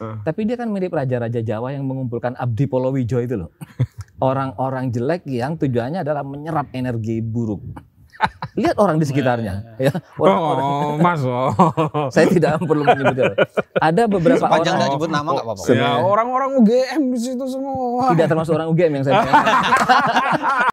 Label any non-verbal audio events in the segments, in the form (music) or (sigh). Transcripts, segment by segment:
Tapi dia kan mirip raja-raja Jawa yang mengumpulkan Abdi Polowijo itu loh. (laughs) Orang-orang jelek yang tujuannya adalah menyerap energi buruk. Lihat orang di sekitarnya. Ya, orang oh, -orang. Oh, Mas. Oh. (laughs) Saya tidak perlu menyebut. Ada beberapa Sepanjang orang. nyebut nama nggak apa-apa. Ya, orang-orang UGM di situ semua. Tidak termasuk orang UGM yang saya. (laughs)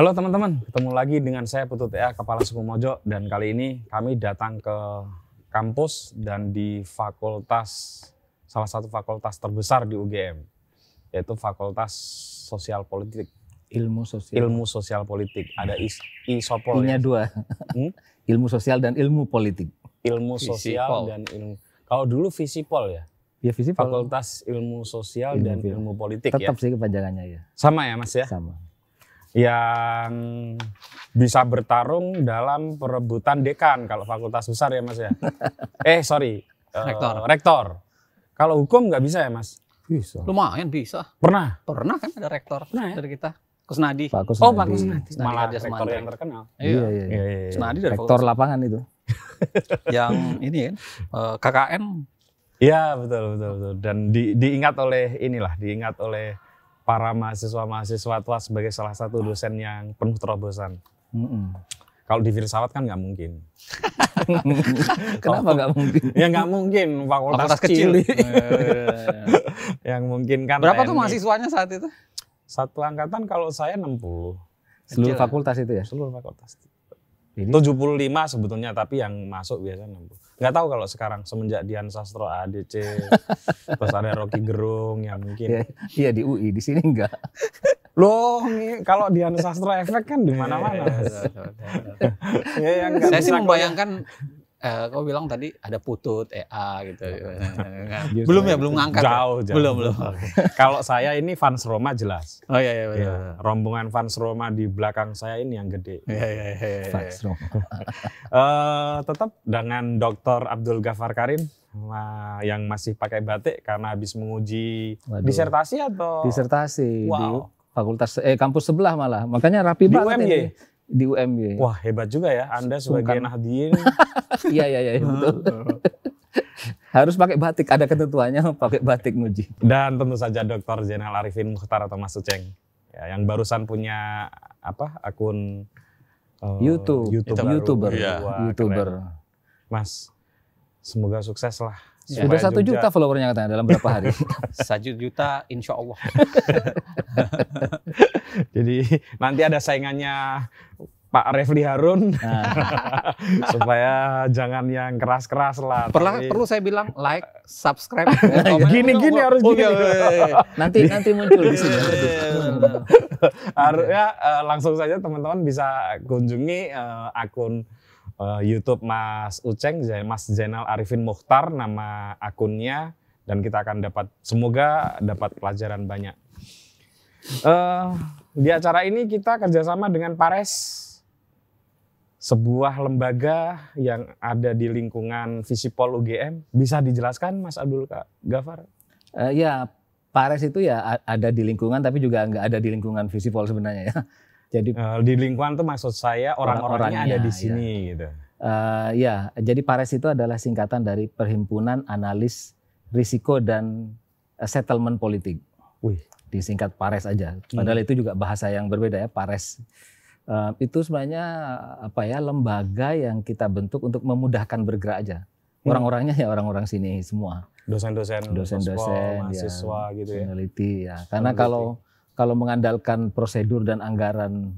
Halo teman-teman, ketemu lagi dengan saya Putu ya, Kepala Suku Mojo dan kali ini kami datang ke kampus dan di fakultas salah satu fakultas terbesar di UGM yaitu Fakultas Sosial Politik. Ilmu sosial. Ilmu sosial politik. Ada is, isopol. Punya ya? dua. Hmm? (laughs) ilmu sosial dan ilmu politik. Ilmu sosial dan ilmu. Kalau dulu visipol ya. Ya visipol. Fakultas Ilmu Sosial ilmu dan Ilmu Politik Tetap ya. Tetap sih kepanjangannya ya. Sama ya Mas ya. Sama yang bisa bertarung dalam perebutan dekan kalau fakultas besar ya mas ya. (laughs) eh sorry, eh, rektor. Uh, rektor. Kalau hukum nggak bisa ya mas? Bisa. Lumayan bisa. Pernah? Pernah kan ada rektor Pernah, ya? dari kita. Kusnadi. Pak Oh Pak Kusnadi. Kusnadi Malah rektor yang terkenal. Iya, iya iya. iya. iya, iya. Kusnadi dari rektor lapangan itu. (laughs) yang ini ya, eh, kan KKN. Iya betul betul betul dan di, diingat oleh inilah diingat oleh para mahasiswa-mahasiswa tua sebagai salah satu dosen yang penuh terobosan. Mm -mm. Kalau di filsafat kan nggak mungkin. (laughs) Kenapa nggak mungkin? Ya nggak mungkin fakultas, fakultas kecil. kecil. Iya, iya, iya. (laughs) yang mungkin kan. Berapa tuh mahasiswanya saat itu? Satu angkatan kalau saya 60. Seluruh kecil. Ya? fakultas itu ya? Seluruh fakultas puluh 75 sebetulnya tapi yang masuk biasanya 60. Nggak tahu kalau sekarang semenjak Dian Sastro ADC (laughs) terus ada Rocky Gerung yang mungkin. Iya ya, di UI di sini enggak. (laughs) Loh, kalau Dian Sastro efek kan di mana-mana. Saya sih membayangkan eh, kau bilang tadi ada putut EA gitu. belum ya, belum ngangkat. Ya? Jauh, jauh. Belum, belum. Kalau saya ini fans Roma jelas. Oh iya iya iya. rombongan fans Roma di belakang saya ini yang gede. Iya iya iya. iya, iya. Fans Roma. uh, (laughs) tetap dengan Dokter Abdul Ghafar Karim yang masih pakai batik karena habis menguji Waduh. disertasi atau disertasi wow. di fakultas eh kampus sebelah malah. Makanya rapi banget ini di UMB iya, iya. Wah hebat juga ya, Anda sebagai Nahdien. (laughs) Iya, iya iya iya betul. (laughs) Harus pakai batik, ada ketentuannya (laughs) pakai batik nguji. Dan tentu saja Dokter Zainal Arifin Mukhtar atau Mas Uceng ya, yang barusan punya apa akun uh, YouTube, YouTuber, YouTuber, ya. Wah, YouTuber. Keren. Mas, semoga sukses lah sudah satu juta followernya katanya dalam berapa hari? (laughs) Satu juta, insya Allah. (laughs) Jadi nanti ada saingannya Pak Refli Harun nah. (laughs) supaya jangan yang keras-keras lah. Perlah, tapi... Perlu saya bilang like, subscribe, gini-gini oh, iya, iya. gini harus oh, iya, gini. nanti nanti muncul di sini. Harusnya uh, langsung saja teman-teman bisa kunjungi uh, akun uh, YouTube Mas Uceng, Mas Zainal Arifin Mukhtar nama akunnya dan kita akan dapat semoga dapat pelajaran banyak. Uh, di acara ini kita kerjasama dengan Pares, sebuah lembaga yang ada di lingkungan Visipol UGM. Bisa dijelaskan Mas Abdul Gafar? Uh, ya, Pares itu ya ada di lingkungan tapi juga nggak ada di lingkungan Visipol sebenarnya ya. Jadi uh, di lingkungan tuh maksud saya orang-orangnya orang ada di ya. sini ya. gitu. Uh, ya, jadi Pares itu adalah singkatan dari Perhimpunan Analis Risiko dan eh, Settlement Politik. Wih. Disingkat Pares aja. Hmm. Padahal itu juga bahasa yang berbeda ya, Pares. Uh, itu sebenarnya apa ya lembaga yang kita bentuk untuk memudahkan bergerak aja. Hmm. Orang-orangnya ya orang-orang sini semua. Dosen-dosen, dosen-dosen, ya. mahasiswa ya, gitu ya. ya. Karena kalau kalau mengandalkan prosedur dan anggaran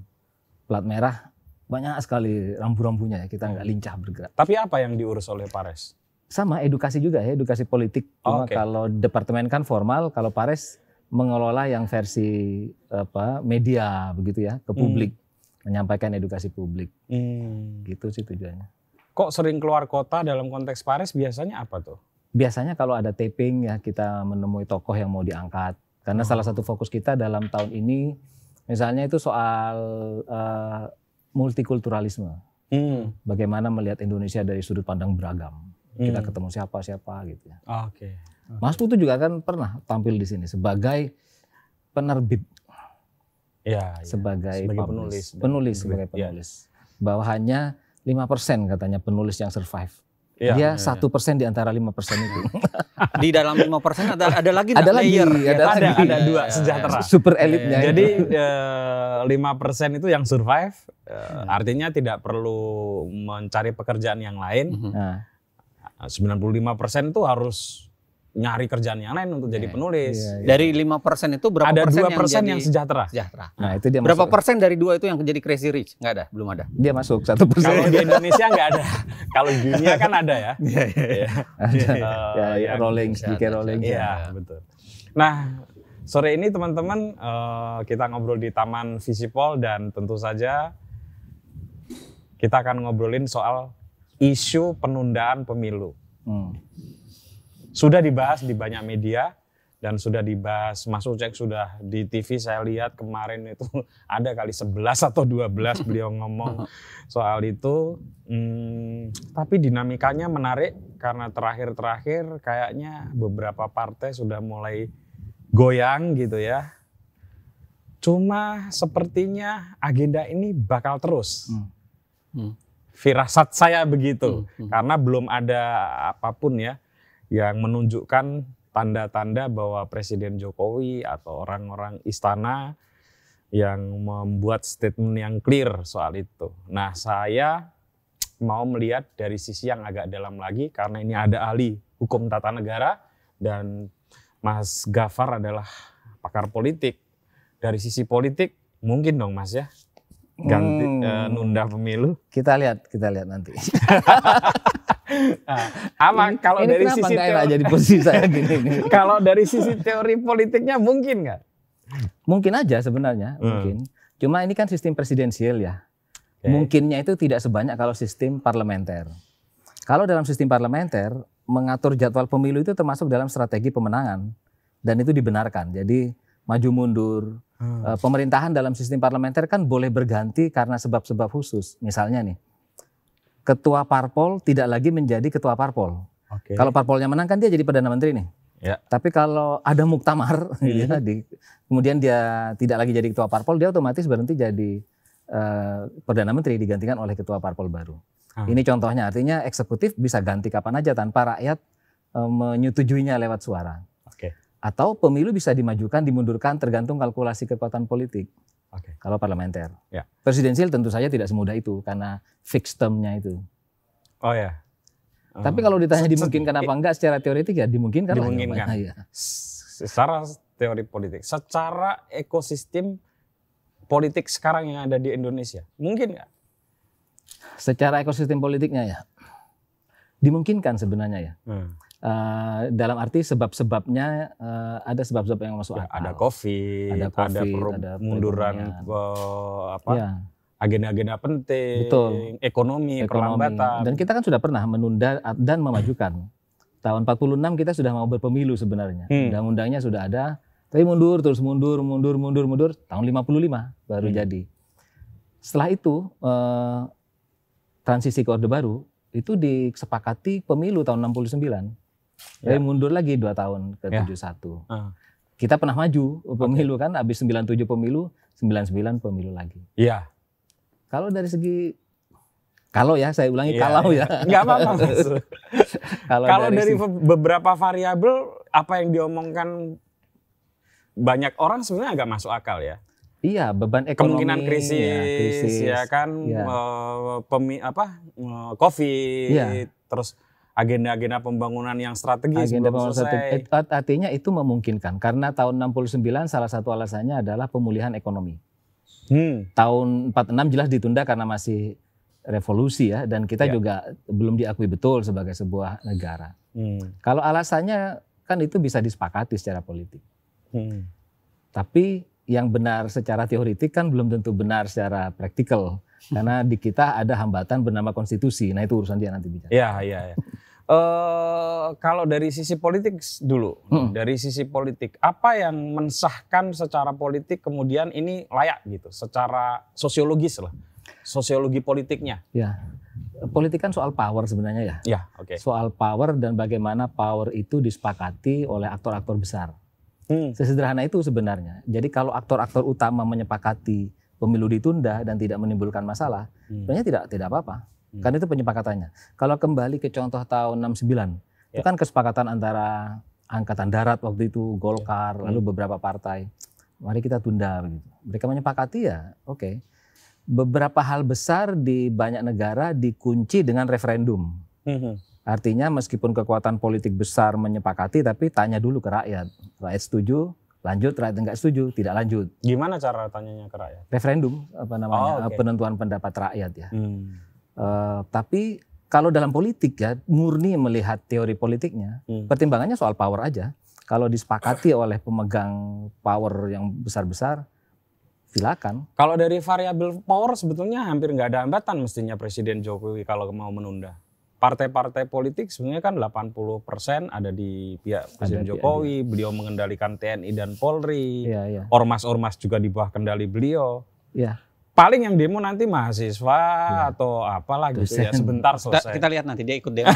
plat merah banyak sekali rambu-rambunya ya kita nggak lincah bergerak. Tapi apa yang diurus oleh Pares? Sama edukasi juga ya, edukasi politik. Cuma okay. kalau departemen kan formal, kalau Pares mengelola yang versi apa media begitu ya ke hmm. publik, hmm. menyampaikan edukasi publik. Hmm. Gitu sih tujuannya. Kok sering keluar kota dalam konteks Pares biasanya apa tuh? Biasanya kalau ada taping ya kita menemui tokoh yang mau diangkat karena oh. salah satu fokus kita dalam tahun ini, misalnya itu soal uh, multikulturalisme. Hmm. Bagaimana melihat Indonesia dari sudut pandang beragam. Hmm. Kita ketemu siapa-siapa gitu ya. Oh, Oke. Okay. Ah. Okay. Mas Putu juga kan pernah tampil di sini sebagai penerbit. Ya, ya. Sebagai, sebagai penulis. Penulis, penulis iya. sebagai penulis. Ya. Bahwa hanya 5% katanya penulis yang survive. Ya, dia satu ya, persen ya. di antara lima persen itu. (laughs) di dalam lima persen ada ada lagi ada layer, lagi, ada, ada, lagi. ada dua iya. sejahtera. Super elitnya. Iya. Jadi eh, lima persen itu yang survive, eh, artinya tidak perlu mencari pekerjaan yang lain. Nah. Nah, sembilan puluh lima persen itu harus nyari kerjaan yang lain untuk jadi iya, penulis. Iya, iya. Dari lima persen itu berapa ada persen 2% yang, jadi yang sejahtera? Sejahtera. Nah, itu dia Berapa masuk. persen dari dua itu yang jadi crazy rich? Enggak ada, belum ada. Dia masuk satu persen. Kalau di Indonesia enggak ada. Kalau di dunia kan ada ya. (laughs) Iya, iya. Iya, eh, ya, rolling, sedikit rolling. Iya, betul. Nah, sore ini teman-teman uh, kita ngobrol di Taman Visipol dan tentu saja kita akan ngobrolin soal isu penundaan pemilu. Hmm sudah dibahas di banyak media dan sudah dibahas Mas Ucek sudah di TV saya lihat kemarin itu (laughs) ada kali 11 atau 12 (laughs) beliau ngomong soal itu hmm, tapi dinamikanya menarik karena terakhir-terakhir kayaknya beberapa partai sudah mulai goyang gitu ya cuma sepertinya agenda ini bakal terus hmm. Hmm. firasat saya begitu hmm. Hmm. karena belum ada apapun ya yang menunjukkan tanda-tanda bahwa Presiden Jokowi atau orang-orang istana yang membuat statement yang clear soal itu. Nah, saya mau melihat dari sisi yang agak dalam lagi karena ini ada ahli hukum tata negara dan Mas Gafar adalah pakar politik. Dari sisi politik mungkin dong Mas ya ganti hmm. uh, nunda pemilu? Kita lihat, kita lihat nanti. nah, (laughs) apa kalau ini dari sisi teori jadi posisi saya (laughs) gini kalau dari sisi teori politiknya mungkin nggak? Mungkin aja sebenarnya, hmm. mungkin. Cuma ini kan sistem presidensial ya. Okay. Mungkinnya itu tidak sebanyak kalau sistem parlementer. Kalau dalam sistem parlementer mengatur jadwal pemilu itu termasuk dalam strategi pemenangan dan itu dibenarkan. Jadi maju mundur, hmm. Eh, pemerintahan dalam sistem parlementer kan boleh berganti karena sebab-sebab khusus. Misalnya nih, ketua parpol tidak lagi menjadi ketua parpol. Okay. Kalau parpolnya menang kan dia jadi perdana menteri nih. Ya. Tapi kalau ada muktamar, (laughs) ya, iya. di, kemudian dia tidak lagi jadi ketua parpol, dia otomatis berhenti jadi uh, perdana menteri digantikan oleh ketua parpol baru. Hmm. Ini contohnya, artinya eksekutif bisa ganti kapan aja tanpa rakyat uh, menyetujuinya lewat suara. Atau pemilu bisa dimajukan, dimundurkan tergantung kalkulasi kekuatan politik. Okay. Kalau parlementer. Yeah. Presidensial tentu saja tidak semudah itu karena fixed termnya itu. Oh ya. Yeah. Tapi kalau hmm. ditanya dimungkinkan apa enggak secara teoretik ya dimungkinkan. Dimungkinkan. Lah, ya. Iya. Secara teori politik, secara ekosistem politik sekarang yang ada di Indonesia, mungkin nggak? Secara ekosistem politiknya ya, dimungkinkan sebenarnya ya. Hmm. Uh, dalam arti sebab-sebabnya uh, ada sebab-sebab yang masuk ya, akal. Ada covid, ada, COVID, ada, per ada munduran uh, apa? Ya. Agenda-agenda penting, Betul. Ekonomi, ekonomi, perlambatan. Dan kita kan sudah pernah menunda dan memajukan. (clears throat) Tahun 46 kita sudah mau berpemilu sebenarnya. Hmm. Undang-undangnya sudah ada, tapi mundur terus mundur, mundur, mundur, mundur. Tahun 55 baru hmm. jadi. Setelah itu uh, transisi ke Orde Baru itu disepakati pemilu tahun 69. Dari ya. mundur lagi dua tahun ke ya. 71. Uh. Ah. Kita pernah maju pemilu okay. kan, habis 97 pemilu, 99 pemilu lagi. Iya. Kalau dari segi kalau ya, saya ulangi iya, iya. ya, (laughs) kalau ya. ya. apa-apa. kalau, dari, dari beberapa variabel, apa yang diomongkan banyak orang sebenarnya agak masuk akal ya. Iya, beban ekonomi. Kemungkinan ya, krisis, ya, krisis, ya kan, ya. pemi, apa, uh, COVID, ya. terus agenda-agenda pembangunan yang strategis agenda pembangunan Strategi. Eh, artinya itu memungkinkan karena tahun 69 salah satu alasannya adalah pemulihan ekonomi. Hmm. Tahun 46 jelas ditunda karena masih revolusi ya dan kita ya. juga belum diakui betul sebagai sebuah negara. Hmm. Kalau alasannya kan itu bisa disepakati secara politik. Hmm. Tapi yang benar secara teoritik kan belum tentu benar secara praktikal karena di kita ada hambatan bernama konstitusi. Nah itu urusan dia nanti bicara. Iya iya. Ya. ya, ya. Uh, kalau dari sisi politik dulu, hmm. dari sisi politik, apa yang mensahkan secara politik kemudian ini layak gitu, secara sosiologis lah, sosiologi politiknya. Ya, politik kan soal power sebenarnya ya. Ya, oke. Okay. Soal power dan bagaimana power itu disepakati oleh aktor-aktor besar. Hmm. Sesederhana itu sebenarnya. Jadi kalau aktor-aktor utama menyepakati pemilu ditunda dan tidak menimbulkan masalah, hmm. sebenarnya tidak tidak apa-apa. Hmm. Karena itu penyepakatannya. Kalau kembali ke contoh tahun 69, ya. itu kan kesepakatan antara Angkatan Darat waktu itu, Golkar, ya. lalu hmm. beberapa partai. Mari kita tunda begitu. Mereka menyepakati ya, oke. Okay. Beberapa hal besar di banyak negara dikunci dengan referendum. Hmm. Artinya meskipun kekuatan politik besar menyepakati, tapi tanya dulu ke rakyat. Rakyat setuju, lanjut, rakyat enggak setuju, tidak lanjut. Gimana cara tanyanya ke rakyat? Referendum, apa namanya, oh, okay. penentuan pendapat rakyat ya. Hmm. Eh, tapi kalau dalam politik ya murni melihat teori politiknya, hmm. pertimbangannya soal power aja. Kalau disepakati oleh pemegang power yang besar-besar, silakan. Kalau dari variabel power sebetulnya hampir nggak ada hambatan mestinya Presiden Jokowi kalau mau menunda. Partai-partai politik sebenarnya kan 80 persen ada di pihak Presiden ada, Jokowi. Ada. Beliau mengendalikan TNI dan Polri. Iya, iya. Ormas-ormas ya, ya. juga di bawah kendali beliau. Ya paling yang demo nanti mahasiswa ya. atau apalah gitu ya sebentar selesai. Kita, lihat nanti dia ikut demo.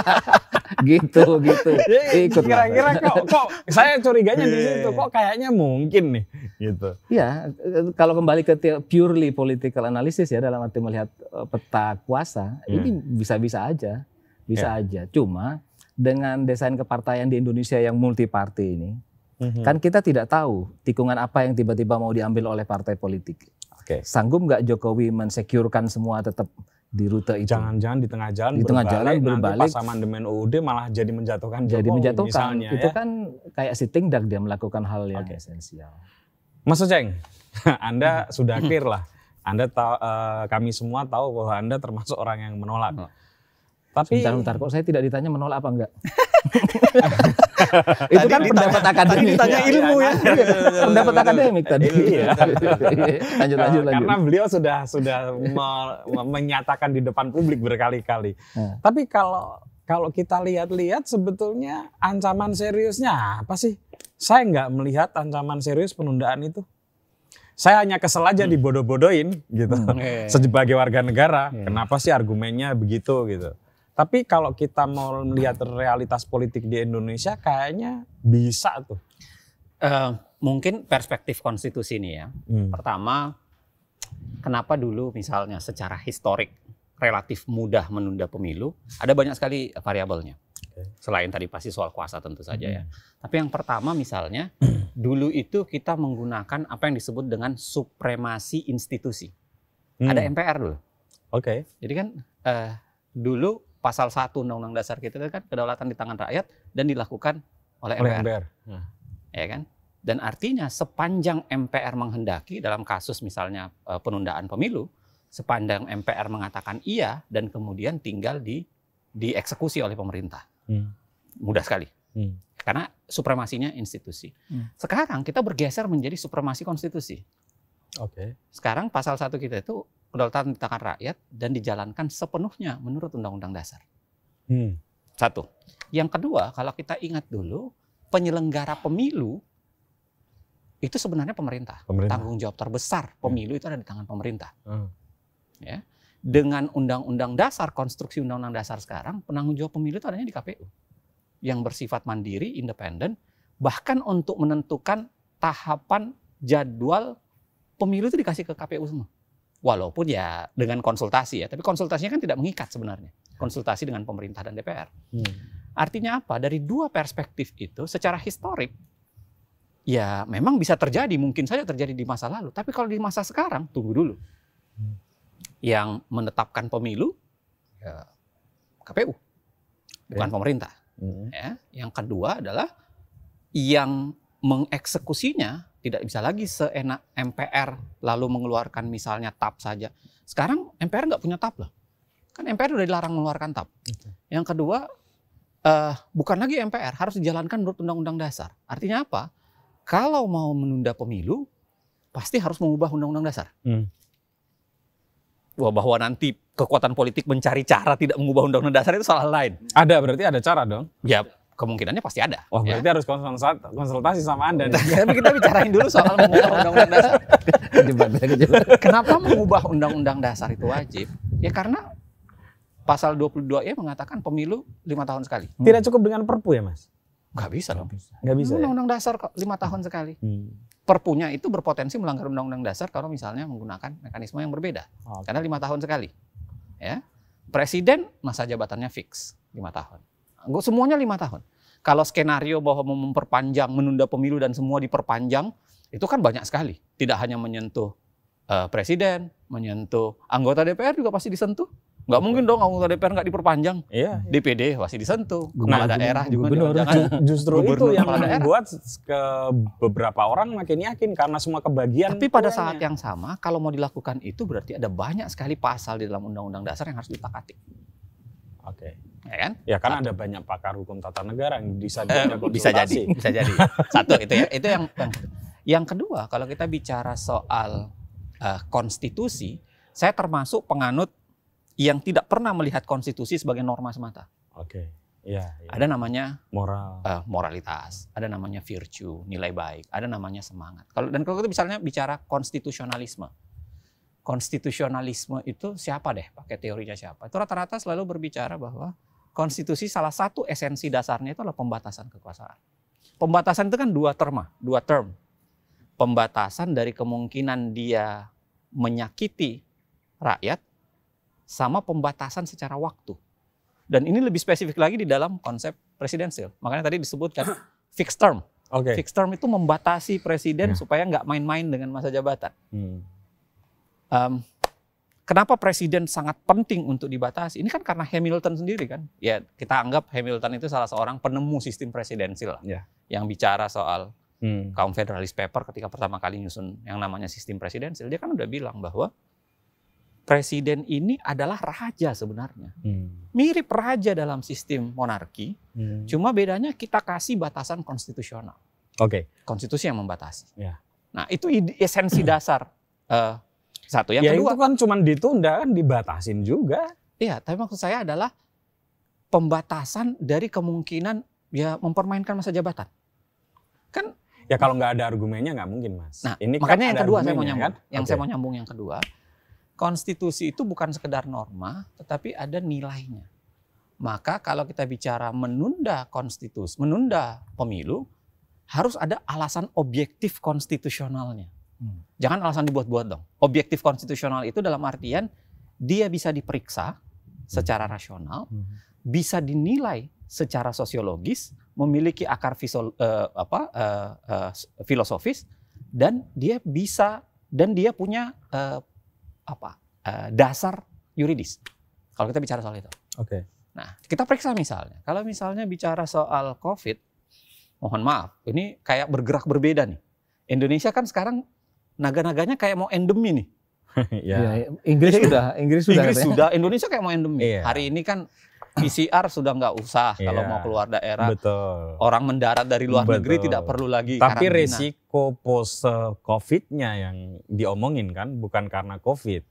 (laughs) gitu gitu. (laughs) Iya, ikut kira-kira kok kok saya curiganya di iya. situ kok kayaknya mungkin nih gitu. Iya, kalau kembali ke purely political analysis ya dalam arti melihat e, peta kuasa, hmm. ini bisa-bisa aja. Bisa ya. aja. Cuma dengan desain kepartaian di Indonesia yang multi party ini, Mm -hmm. Kan kita tidak tahu tikungan apa yang tiba-tiba mau diambil oleh partai politik. Okay. Sanggup nggak Jokowi mensekurkan semua tetap di rute itu. Jangan-jangan di tengah jalan di tengah berbalik, jalan berbalik nanti pas amandemen UUD malah jadi menjatuhkan jadi menjatuhkan. misalnya. Itu ya. kan kayak si tindak dia melakukan hal yang okay. esensial. Mas Ceng, (laughs) Anda sudah clear lah. Anda tahu, uh, eh, kami semua tahu bahwa Anda termasuk orang yang menolak. Oh. Tapi bentar, bentar kok saya tidak ditanya menolak apa enggak? (laughs) itu kan pendapat akademik. Tadi ditanya iya, ilmu ya. Iya, iya, pendapat akademik tadi. lanjut (laughs) lanjut lanjut. Karena beliau sudah sudah menyatakan di depan publik berkali-kali. Tapi kalau kalau kita lihat-lihat sebetulnya ancaman seriusnya apa sih? Saya enggak melihat ancaman serius penundaan itu. Saya hanya kesel aja hmm. dibodoh-bodohin gitu. Hmm. (laughs) Sebagai warga negara, yeah. kenapa sih argumennya begitu gitu? Tapi kalau kita mau melihat realitas politik di Indonesia kayaknya bisa tuh. Uh, mungkin perspektif konstitusi ini ya. Hmm. Pertama, kenapa dulu misalnya secara historik relatif mudah menunda pemilu? Ada banyak sekali variabelnya. Selain tadi pasti soal kuasa tentu saja ya. hmm. ya. Tapi yang pertama misalnya hmm. dulu itu kita menggunakan apa yang disebut dengan supremasi institusi. Hmm. Ada MPR dulu. Oke. Okay. Jadi kan uh, dulu pasal 1 Undang-Undang Dasar kita kan kedaulatan di tangan rakyat dan dilakukan oleh, oleh MPR. MPR. Ya. ya kan? Dan artinya sepanjang MPR menghendaki dalam kasus misalnya eh, penundaan pemilu, sepanjang MPR mengatakan iya dan kemudian tinggal di dieksekusi oleh pemerintah. Hmm. Mudah sekali. Hmm. Karena supremasinya institusi. Hmm. Sekarang kita bergeser menjadi supremasi konstitusi. Oke. Okay. Sekarang pasal satu kita itu kedaulatan tangan rakyat dan dijalankan sepenuhnya menurut Undang-Undang Dasar. Hmm. Satu. Yang kedua, kalau kita ingat dulu, penyelenggara pemilu itu sebenarnya pemerintah. pemerintah. Tanggung jawab terbesar pemilu hmm. itu ada di tangan pemerintah. Hmm. Ya. Dengan Undang-Undang Dasar, konstruksi Undang-Undang Dasar sekarang, penanggung jawab pemilu itu adanya di KPU. Yang bersifat mandiri, independen, bahkan untuk menentukan tahapan jadwal pemilu itu dikasih ke KPU semua. Walaupun ya dengan konsultasi ya, tapi konsultasinya kan tidak mengikat sebenarnya. Konsultasi dengan pemerintah dan DPR. Hmm. Artinya apa? Dari dua perspektif itu secara historik ya memang bisa terjadi, mungkin saja terjadi di masa lalu. Tapi kalau di masa sekarang tunggu dulu. Hmm. Yang menetapkan pemilu ya, KPU, bukan ya. pemerintah. Hmm. Ya. Yang kedua adalah yang mengeksekusinya tidak bisa lagi seenak MPR lalu mengeluarkan misalnya TAP saja. Sekarang MPR nggak punya TAP lah Kan MPR udah dilarang mengeluarkan TAP. Yang kedua, uh, bukan lagi MPR, harus dijalankan menurut Undang-Undang Dasar. Artinya apa? Kalau mau menunda pemilu, pasti harus mengubah Undang-Undang Dasar. Hmm. Wah, bahwa nanti kekuatan politik mencari cara tidak mengubah undang-undang dasar itu salah lain. Ada berarti ada cara dong. Ya, kemungkinannya pasti ada. Oh, berarti harus konsultasi, sama Anda. Tapi kita bicarain dulu soal mengubah undang-undang dasar. Kenapa mengubah undang-undang dasar itu wajib? Ya karena pasal 22E mengatakan pemilu lima tahun sekali. Hmm. Tidak cukup dengan perpu ya, Mas? Gak bisa loh. Gak bisa. Ya? Undang-undang dasar kok lima tahun sekali. Hmm. Perpunya itu berpotensi melanggar undang-undang dasar kalau misalnya menggunakan mekanisme yang berbeda. Karena lima tahun sekali. Ya. Presiden masa jabatannya fix lima tahun semuanya lima tahun. Kalau skenario bahwa mau memperpanjang, menunda pemilu dan semua diperpanjang, itu kan banyak sekali. Tidak hanya menyentuh uh, presiden, menyentuh anggota DPR juga pasti disentuh. Gak mungkin dong anggota DPR nggak diperpanjang. Iya. DPD pasti disentuh. Kepala nah, daerah juga. (laughs) Justru ya, itu yang membuat ke beberapa orang makin yakin karena semua kebagian. Tapi pada kuenya. saat yang sama, kalau mau dilakukan itu berarti ada banyak sekali pasal di dalam Undang-Undang Dasar yang harus ditakati. Oke. Okay ya kan? Ya kan ada banyak pakar hukum tata negara yang bisa eh, bisa jadi, bisa jadi. (laughs) Satu itu ya, itu yang yang, yang kedua kalau kita bicara soal uh, konstitusi, saya termasuk penganut yang tidak pernah melihat konstitusi sebagai norma semata. Oke. Ya, ya. Ada namanya moral, uh, moralitas, ada namanya virtue, nilai baik, ada namanya semangat. Kalau dan kalau kita misalnya bicara konstitusionalisme, konstitusionalisme itu siapa deh? Pakai teorinya siapa? Itu rata-rata selalu berbicara bahwa konstitusi salah satu esensi dasarnya itu adalah pembatasan kekuasaan. Pembatasan itu kan dua terma, dua term. Pembatasan dari kemungkinan dia menyakiti rakyat sama pembatasan secara waktu. Dan ini lebih spesifik lagi di dalam konsep presidensil. Makanya tadi disebutkan (clears throat) fixed term. Okay. Fixed term itu membatasi presiden yeah. supaya nggak main-main dengan masa jabatan. Hmm. Um, Kenapa presiden sangat penting untuk dibatasi? Ini kan karena Hamilton sendiri kan. Ya kita anggap Hamilton itu salah seorang penemu sistem presidensil ya. Yang bicara soal hmm. kaum federalis paper ketika pertama kali nyusun yang namanya sistem presidensil. Dia kan udah bilang bahwa presiden ini adalah raja sebenarnya. Hmm. Mirip raja dalam sistem monarki, hmm. cuma bedanya kita kasih batasan konstitusional. Oke. Okay. Konstitusi yang membatasi. Ya. Nah itu esensi dasar uh, satu yang ya, kedua. itu kan cuma ditunda kan dibatasin juga. Iya, tapi maksud saya adalah pembatasan dari kemungkinan ya mempermainkan masa jabatan. Kan ya kalau nggak ada argumennya nggak mungkin mas. Nah, ini kan makanya kan yang kedua saya mau nyambung. Kan? Yang okay. saya mau nyambung yang kedua, konstitusi itu bukan sekedar norma, tetapi ada nilainya. Maka kalau kita bicara menunda konstitusi, menunda pemilu, harus ada alasan objektif konstitusionalnya. Hmm. Jangan alasan dibuat-buat dong. Objektif konstitusional itu dalam artian dia bisa diperiksa secara hmm. rasional, hmm. bisa dinilai secara sosiologis, memiliki akar uh, apa, uh, uh, filosofis, dan dia bisa dan dia punya uh, apa uh, dasar yuridis. Kalau kita bicara soal itu. Oke. Okay. Nah, kita periksa misalnya. Kalau misalnya bicara soal COVID, mohon maaf, ini kayak bergerak berbeda nih. Indonesia kan sekarang naga-naganya kayak mau endemi nih. (laughs) ya. ya, Inggris sudah, Inggris sudah. Inggris katanya. sudah, Indonesia kayak mau endemi. Iya. Hari ini kan PCR sudah nggak usah iya. kalau mau keluar daerah. Betul. Orang mendarat dari luar Betul. negeri tidak perlu lagi. Tapi karantina. resiko pose COVID-nya yang diomongin kan, bukan karena COVID.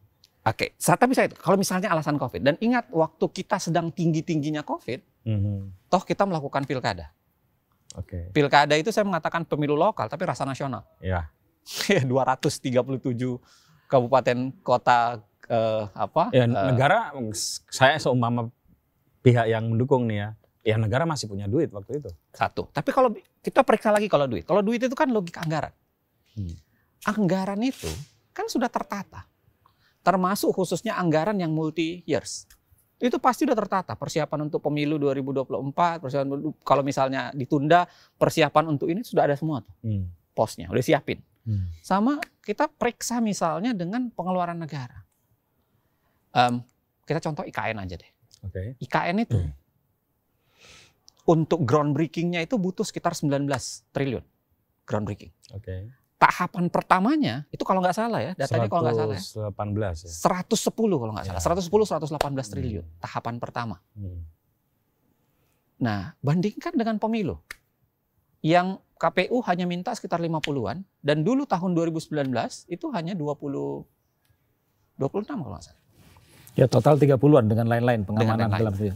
Oke, okay. tapi saya kalau misalnya alasan COVID dan ingat waktu kita sedang tinggi tingginya COVID, mm -hmm. toh kita melakukan pilkada. Oke. Okay. Pilkada itu saya mengatakan pemilu lokal tapi rasa nasional. Iya. 237 (laughs) kabupaten kota eh, apa? Ya, eh, negara saya seumpama pihak yang mendukung nih ya. Ya negara masih punya duit waktu itu. Satu. Tapi kalau kita periksa lagi kalau duit. Kalau duit itu kan logika anggaran. Hmm. Anggaran itu kan sudah tertata. Termasuk khususnya anggaran yang multi years itu pasti sudah tertata persiapan untuk pemilu 2024 persiapan kalau misalnya ditunda persiapan untuk ini sudah ada semua tuh hmm. posnya udah siapin Hmm. Sama kita periksa misalnya dengan pengeluaran negara. Um, kita contoh IKN aja deh. Okay. IKN itu hmm. untuk groundbreakingnya itu butuh sekitar 19 triliun groundbreaking. Okay. Tahapan pertamanya itu kalau nggak salah ya, datanya kalau nggak salah. Ya. 110 ya. kalau nggak salah, ya. 110 118 hmm. triliun tahapan pertama. Hmm. Nah, bandingkan dengan pemilu yang KPU hanya minta sekitar 50-an dan dulu tahun 2019 itu hanya 20 26 kalau nggak salah. Ya total 30-an dengan lain-lain pengamanan dengan lain -lain.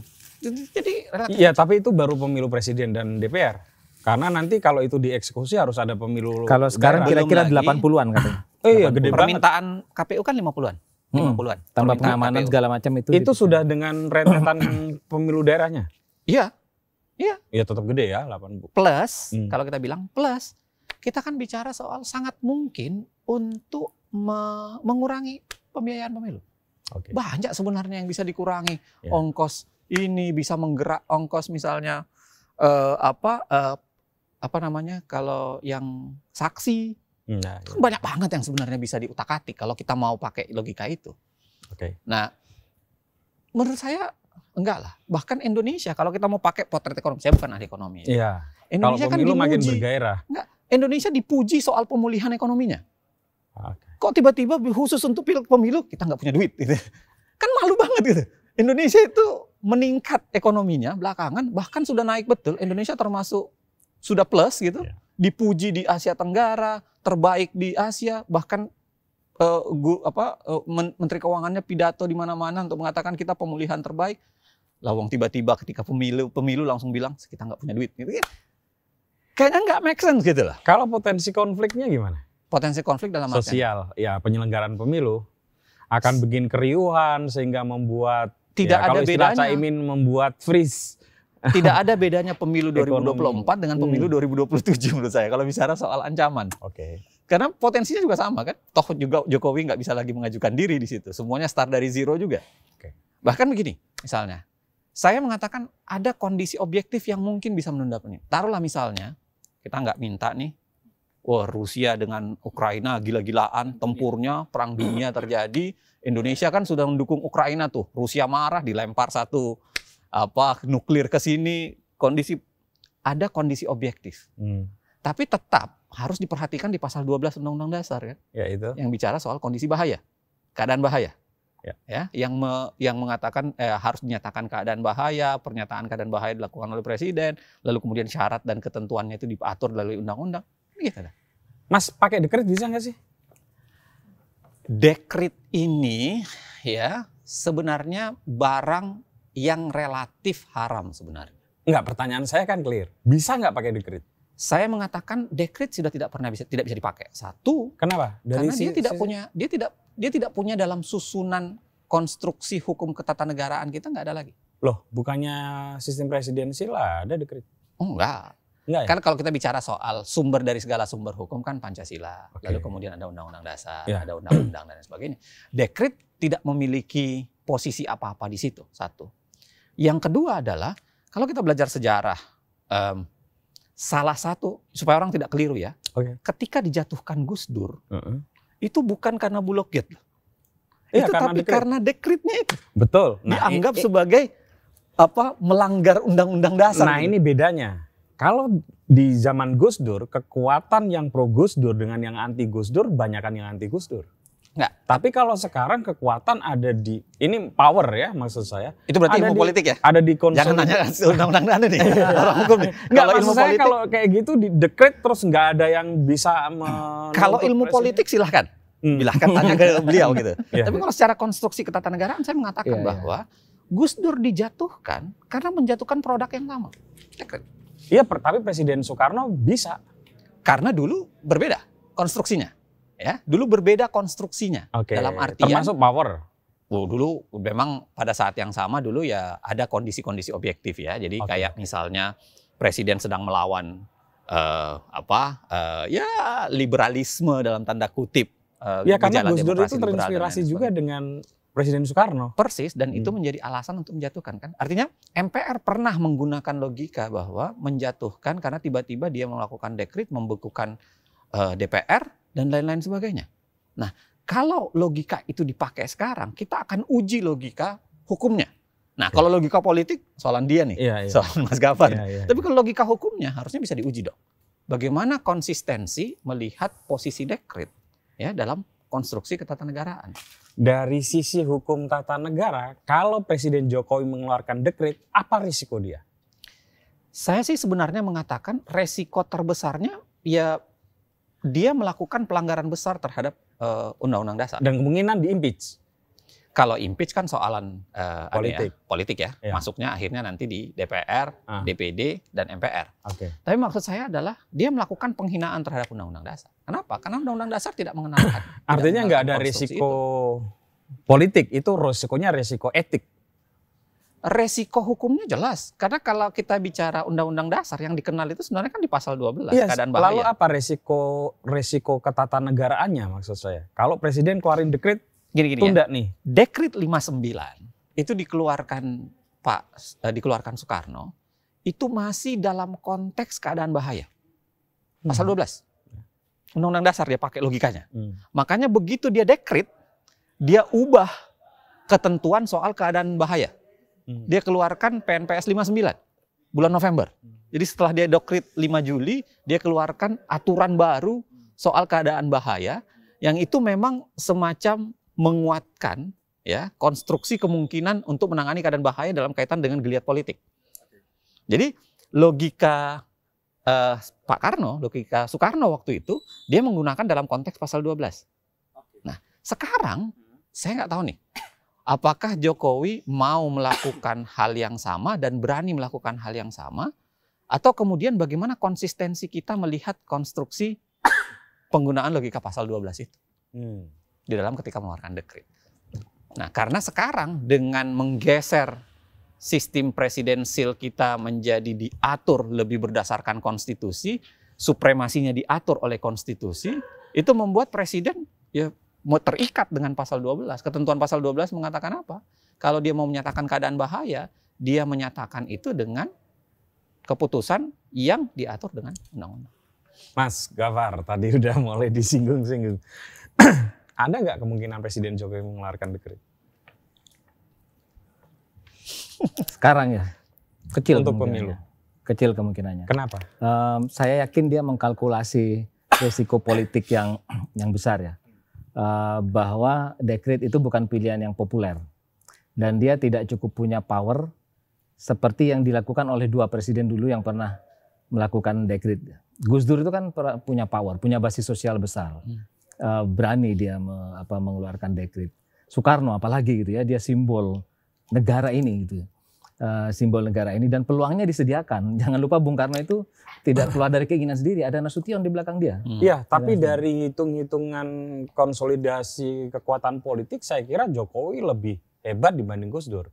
Jadi relatif. Iya, tapi itu baru pemilu presiden dan DPR. Karena nanti kalau itu dieksekusi harus ada pemilu Kalau sekarang kira-kira 80-an katanya. Oh (laughs) iya, gede Permintaan banget. KPU kan 50-an. 50-an. Hmm, tambah pengamanan KPU. segala macam itu. Itu gitu. sudah dengan rentetan pemilu daerahnya? Iya, Iya. Iya tetap gede ya 8 bu. Plus hmm. kalau kita bilang plus kita kan bicara soal sangat mungkin untuk me mengurangi pembiayaan pemilu. Okay. Banyak sebenarnya yang bisa dikurangi yeah. ongkos ini bisa menggerak ongkos misalnya uh, apa uh, apa namanya kalau yang saksi hmm, nah, itu iya. banyak banget yang sebenarnya bisa diutak-atik kalau kita mau pakai logika itu. Oke. Okay. Nah, menurut saya Enggak lah. Bahkan Indonesia kalau kita mau pakai potret ekonomi, saya bukan ahli ekonomi. Ya. Iya. Indonesia kalau kan dipuji. makin bergairah. Enggak. Indonesia dipuji soal pemulihan ekonominya. Okay. Kok tiba-tiba khusus untuk pemilu kita nggak punya duit gitu. Kan malu banget gitu. Indonesia itu meningkat ekonominya belakangan bahkan sudah naik betul. Indonesia termasuk sudah plus gitu. Yeah. Dipuji di Asia Tenggara, terbaik di Asia, bahkan uh, gu, apa uh, menteri keuangannya pidato di mana-mana untuk mengatakan kita pemulihan terbaik lawang tiba-tiba ketika pemilu pemilu langsung bilang kita nggak punya duit gitu kan? kayaknya nggak make sense gitu lah kalau potensi konfliknya gimana potensi konflik dalam sosial artian? ya penyelenggaraan pemilu akan bikin keriuhan sehingga membuat tidak ya, ada kalau bedanya Caimin membuat freeze tidak ada (laughs) bedanya pemilu 2024 Ekonomi. dengan hmm. pemilu hmm. 2027 menurut saya kalau bicara soal ancaman. Oke. Okay. Karena potensinya juga sama kan. Toh juga Jokowi nggak bisa lagi mengajukan diri di situ. Semuanya start dari zero juga. Oke. Okay. Bahkan begini, misalnya saya mengatakan ada kondisi objektif yang mungkin bisa menunda pemilu. Taruhlah misalnya, kita nggak minta nih, wah Rusia dengan Ukraina gila-gilaan, iya. tempurnya, perang dunia terjadi. Indonesia kan sudah mendukung Ukraina tuh. Rusia marah, dilempar satu apa nuklir ke sini. Kondisi ada kondisi objektif. Hmm. Tapi tetap harus diperhatikan di pasal 12 Undang-Undang Dasar kan. Ya itu. Yang bicara soal kondisi bahaya. Keadaan bahaya ya, ya yang me, yang mengatakan eh, harus dinyatakan keadaan bahaya, pernyataan keadaan bahaya dilakukan oleh presiden, lalu kemudian syarat dan ketentuannya itu diatur melalui undang-undang. Gitu. Mas pakai dekret bisa nggak sih? Dekret ini ya sebenarnya barang yang relatif haram sebenarnya. Enggak, pertanyaan saya kan clear. Bisa nggak pakai dekret? saya mengatakan dekret sudah tidak pernah bisa tidak bisa dipakai. Satu, kenapa? Dari karena si, dia tidak si, punya dia tidak dia tidak punya dalam susunan konstruksi hukum ketatanegaraan kita nggak ada lagi. Loh, bukannya sistem presidensial ada dekret? Oh, enggak. Enggak ya? Karena kalau kita bicara soal sumber dari segala sumber hukum kan Pancasila, okay. lalu kemudian ada undang-undang dasar, ya. ada undang-undang dan sebagainya. Dekret tidak memiliki posisi apa-apa di situ. Satu. Yang kedua adalah kalau kita belajar sejarah, um, salah satu supaya orang tidak keliru ya, okay. ketika dijatuhkan Gus Dur, uh -uh itu bukan karena Bulog Gate. Ya, itu karena tapi dekret. karena dekritnya itu. Betul. Nah, dianggap sebagai apa melanggar undang-undang dasar. Nah, gitu. ini bedanya. Kalau di zaman Gus Dur, kekuatan yang pro Gus Dur dengan yang anti Gus Dur banyakkan yang anti Gus Dur. Enggak. Tapi kalau sekarang kekuatan ada di ini power ya maksud saya. Itu berarti ada ilmu di, politik ya? Ada di konsul. Jangan nanya undang-undang Anda nih. (laughs) Orang hukum nih. Enggak, kalau ilmu saya politik kalau kayak gitu di dekret terus nggak ada yang bisa Kalau ilmu presiden. politik silahkan. Hmm. Silahkan tanya ke (laughs) beliau gitu. yeah. Tapi kalau secara konstruksi ketatanegaraan saya mengatakan yeah, iya. bahwa yeah. Gus Dur dijatuhkan karena menjatuhkan produk yang lama. Ya kan? Iya, tapi Presiden Soekarno bisa. Karena dulu berbeda konstruksinya ya dulu berbeda konstruksinya okay. dalam artian termasuk power Oh, dulu memang pada saat yang sama dulu ya ada kondisi-kondisi objektif ya. Jadi okay. kayak misalnya presiden sedang melawan uh, apa uh, ya liberalisme dalam tanda kutip. Uh, ya karena Gus Dur itu terinspirasi juga dengan Presiden Soekarno. Persis dan hmm. itu menjadi alasan untuk menjatuhkan kan. Artinya MPR pernah menggunakan logika bahwa menjatuhkan karena tiba-tiba dia melakukan dekrit membekukan uh, DPR dan lain-lain sebagainya. Nah, kalau logika itu dipakai sekarang, kita akan uji logika hukumnya. Nah, ya. kalau logika politik soalan dia nih, ya, ya. soalan Mas Gafar. Ya, ya, ya. Tapi kalau logika hukumnya harusnya bisa diuji dong. Bagaimana konsistensi melihat posisi dekret ya dalam konstruksi ketatanegaraan. Dari sisi hukum tata negara, kalau Presiden Jokowi mengeluarkan dekret, apa risiko dia? Saya sih sebenarnya mengatakan resiko terbesarnya ya dia melakukan pelanggaran besar terhadap undang eh, undang-undang dasar. Dan kemungkinan di impeach. Kalau impeach kan soalan uh, politik, ya, politik ya. ya. Masuknya akhirnya nanti di DPR, ah. DPD, dan MPR. Okay. Tapi maksud saya adalah dia melakukan penghinaan terhadap undang-undang dasar. Kenapa? Karena undang-undang dasar tidak mengenal. Artinya nggak ada risiko itu. politik, itu risikonya risiko etik resiko hukumnya jelas. Karena kalau kita bicara undang-undang dasar yang dikenal itu sebenarnya kan di pasal 12 yes, iya, keadaan bahaya. Lalu apa resiko resiko ketatanegaraannya maksud saya? Kalau presiden keluarin dekret gini gini ya. tunda ya. nih. Dekret 59 itu dikeluarkan Pak eh, dikeluarkan Soekarno itu masih dalam konteks keadaan bahaya. Pasal hmm. 12. Undang-undang dasar dia pakai logikanya. Hmm. Makanya begitu dia dekret dia ubah ketentuan soal keadaan bahaya Hmm. Dia keluarkan PNPS 59 bulan November. Hmm. Jadi setelah dia dokrit 5 Juli, dia keluarkan aturan baru soal keadaan bahaya yang itu memang semacam menguatkan ya konstruksi kemungkinan untuk menangani keadaan bahaya dalam kaitan dengan geliat politik. Jadi logika uh, Pak Karno, logika Soekarno waktu itu dia menggunakan dalam konteks pasal 12. Nah, sekarang hmm. saya nggak tahu nih apakah Jokowi mau melakukan (coughs) hal yang sama dan berani melakukan hal yang sama atau kemudian bagaimana konsistensi kita melihat konstruksi (coughs) penggunaan logika pasal 12 itu hmm. di dalam ketika mengeluarkan dekret. Nah, karena sekarang dengan menggeser sistem presidensil kita menjadi diatur lebih berdasarkan konstitusi, supremasinya diatur oleh konstitusi, itu membuat presiden ya mau terikat dengan pasal 12. Ketentuan pasal 12 mengatakan apa? Kalau dia mau menyatakan keadaan bahaya, dia menyatakan itu dengan keputusan yang diatur dengan undang-undang. Mas Gavar tadi (laughs) udah mulai disinggung-singgung. (clears throat) Ada nggak kemungkinan Presiden Jokowi mengeluarkan dekret? Sekarang ya, kecil untuk pemilu. Kecil kemungkinannya. Kenapa? Um, saya yakin dia mengkalkulasi risiko politik yang yang besar ya. Eh, bahwa dekret itu bukan pilihan yang populer dan dia tidak cukup punya power seperti yang dilakukan oleh dua presiden dulu yang pernah melakukan dekret. Gus Dur itu kan punya power, punya basis sosial besar, uh, berani dia me, apa, mengeluarkan dekret. Soekarno apalagi gitu ya, dia simbol negara ini gitu. Ya uh, simbol negara ini dan peluangnya disediakan. (laughs) Jangan lupa Bung Karno itu tidak (laughs) keluar dari keinginan sendiri, ada Nasution di belakang dia. Hmm. Iya, hmm. tapi dari hitung-hitungan konsolidasi kekuatan politik saya kira Jokowi lebih hebat dibanding Gus Dur.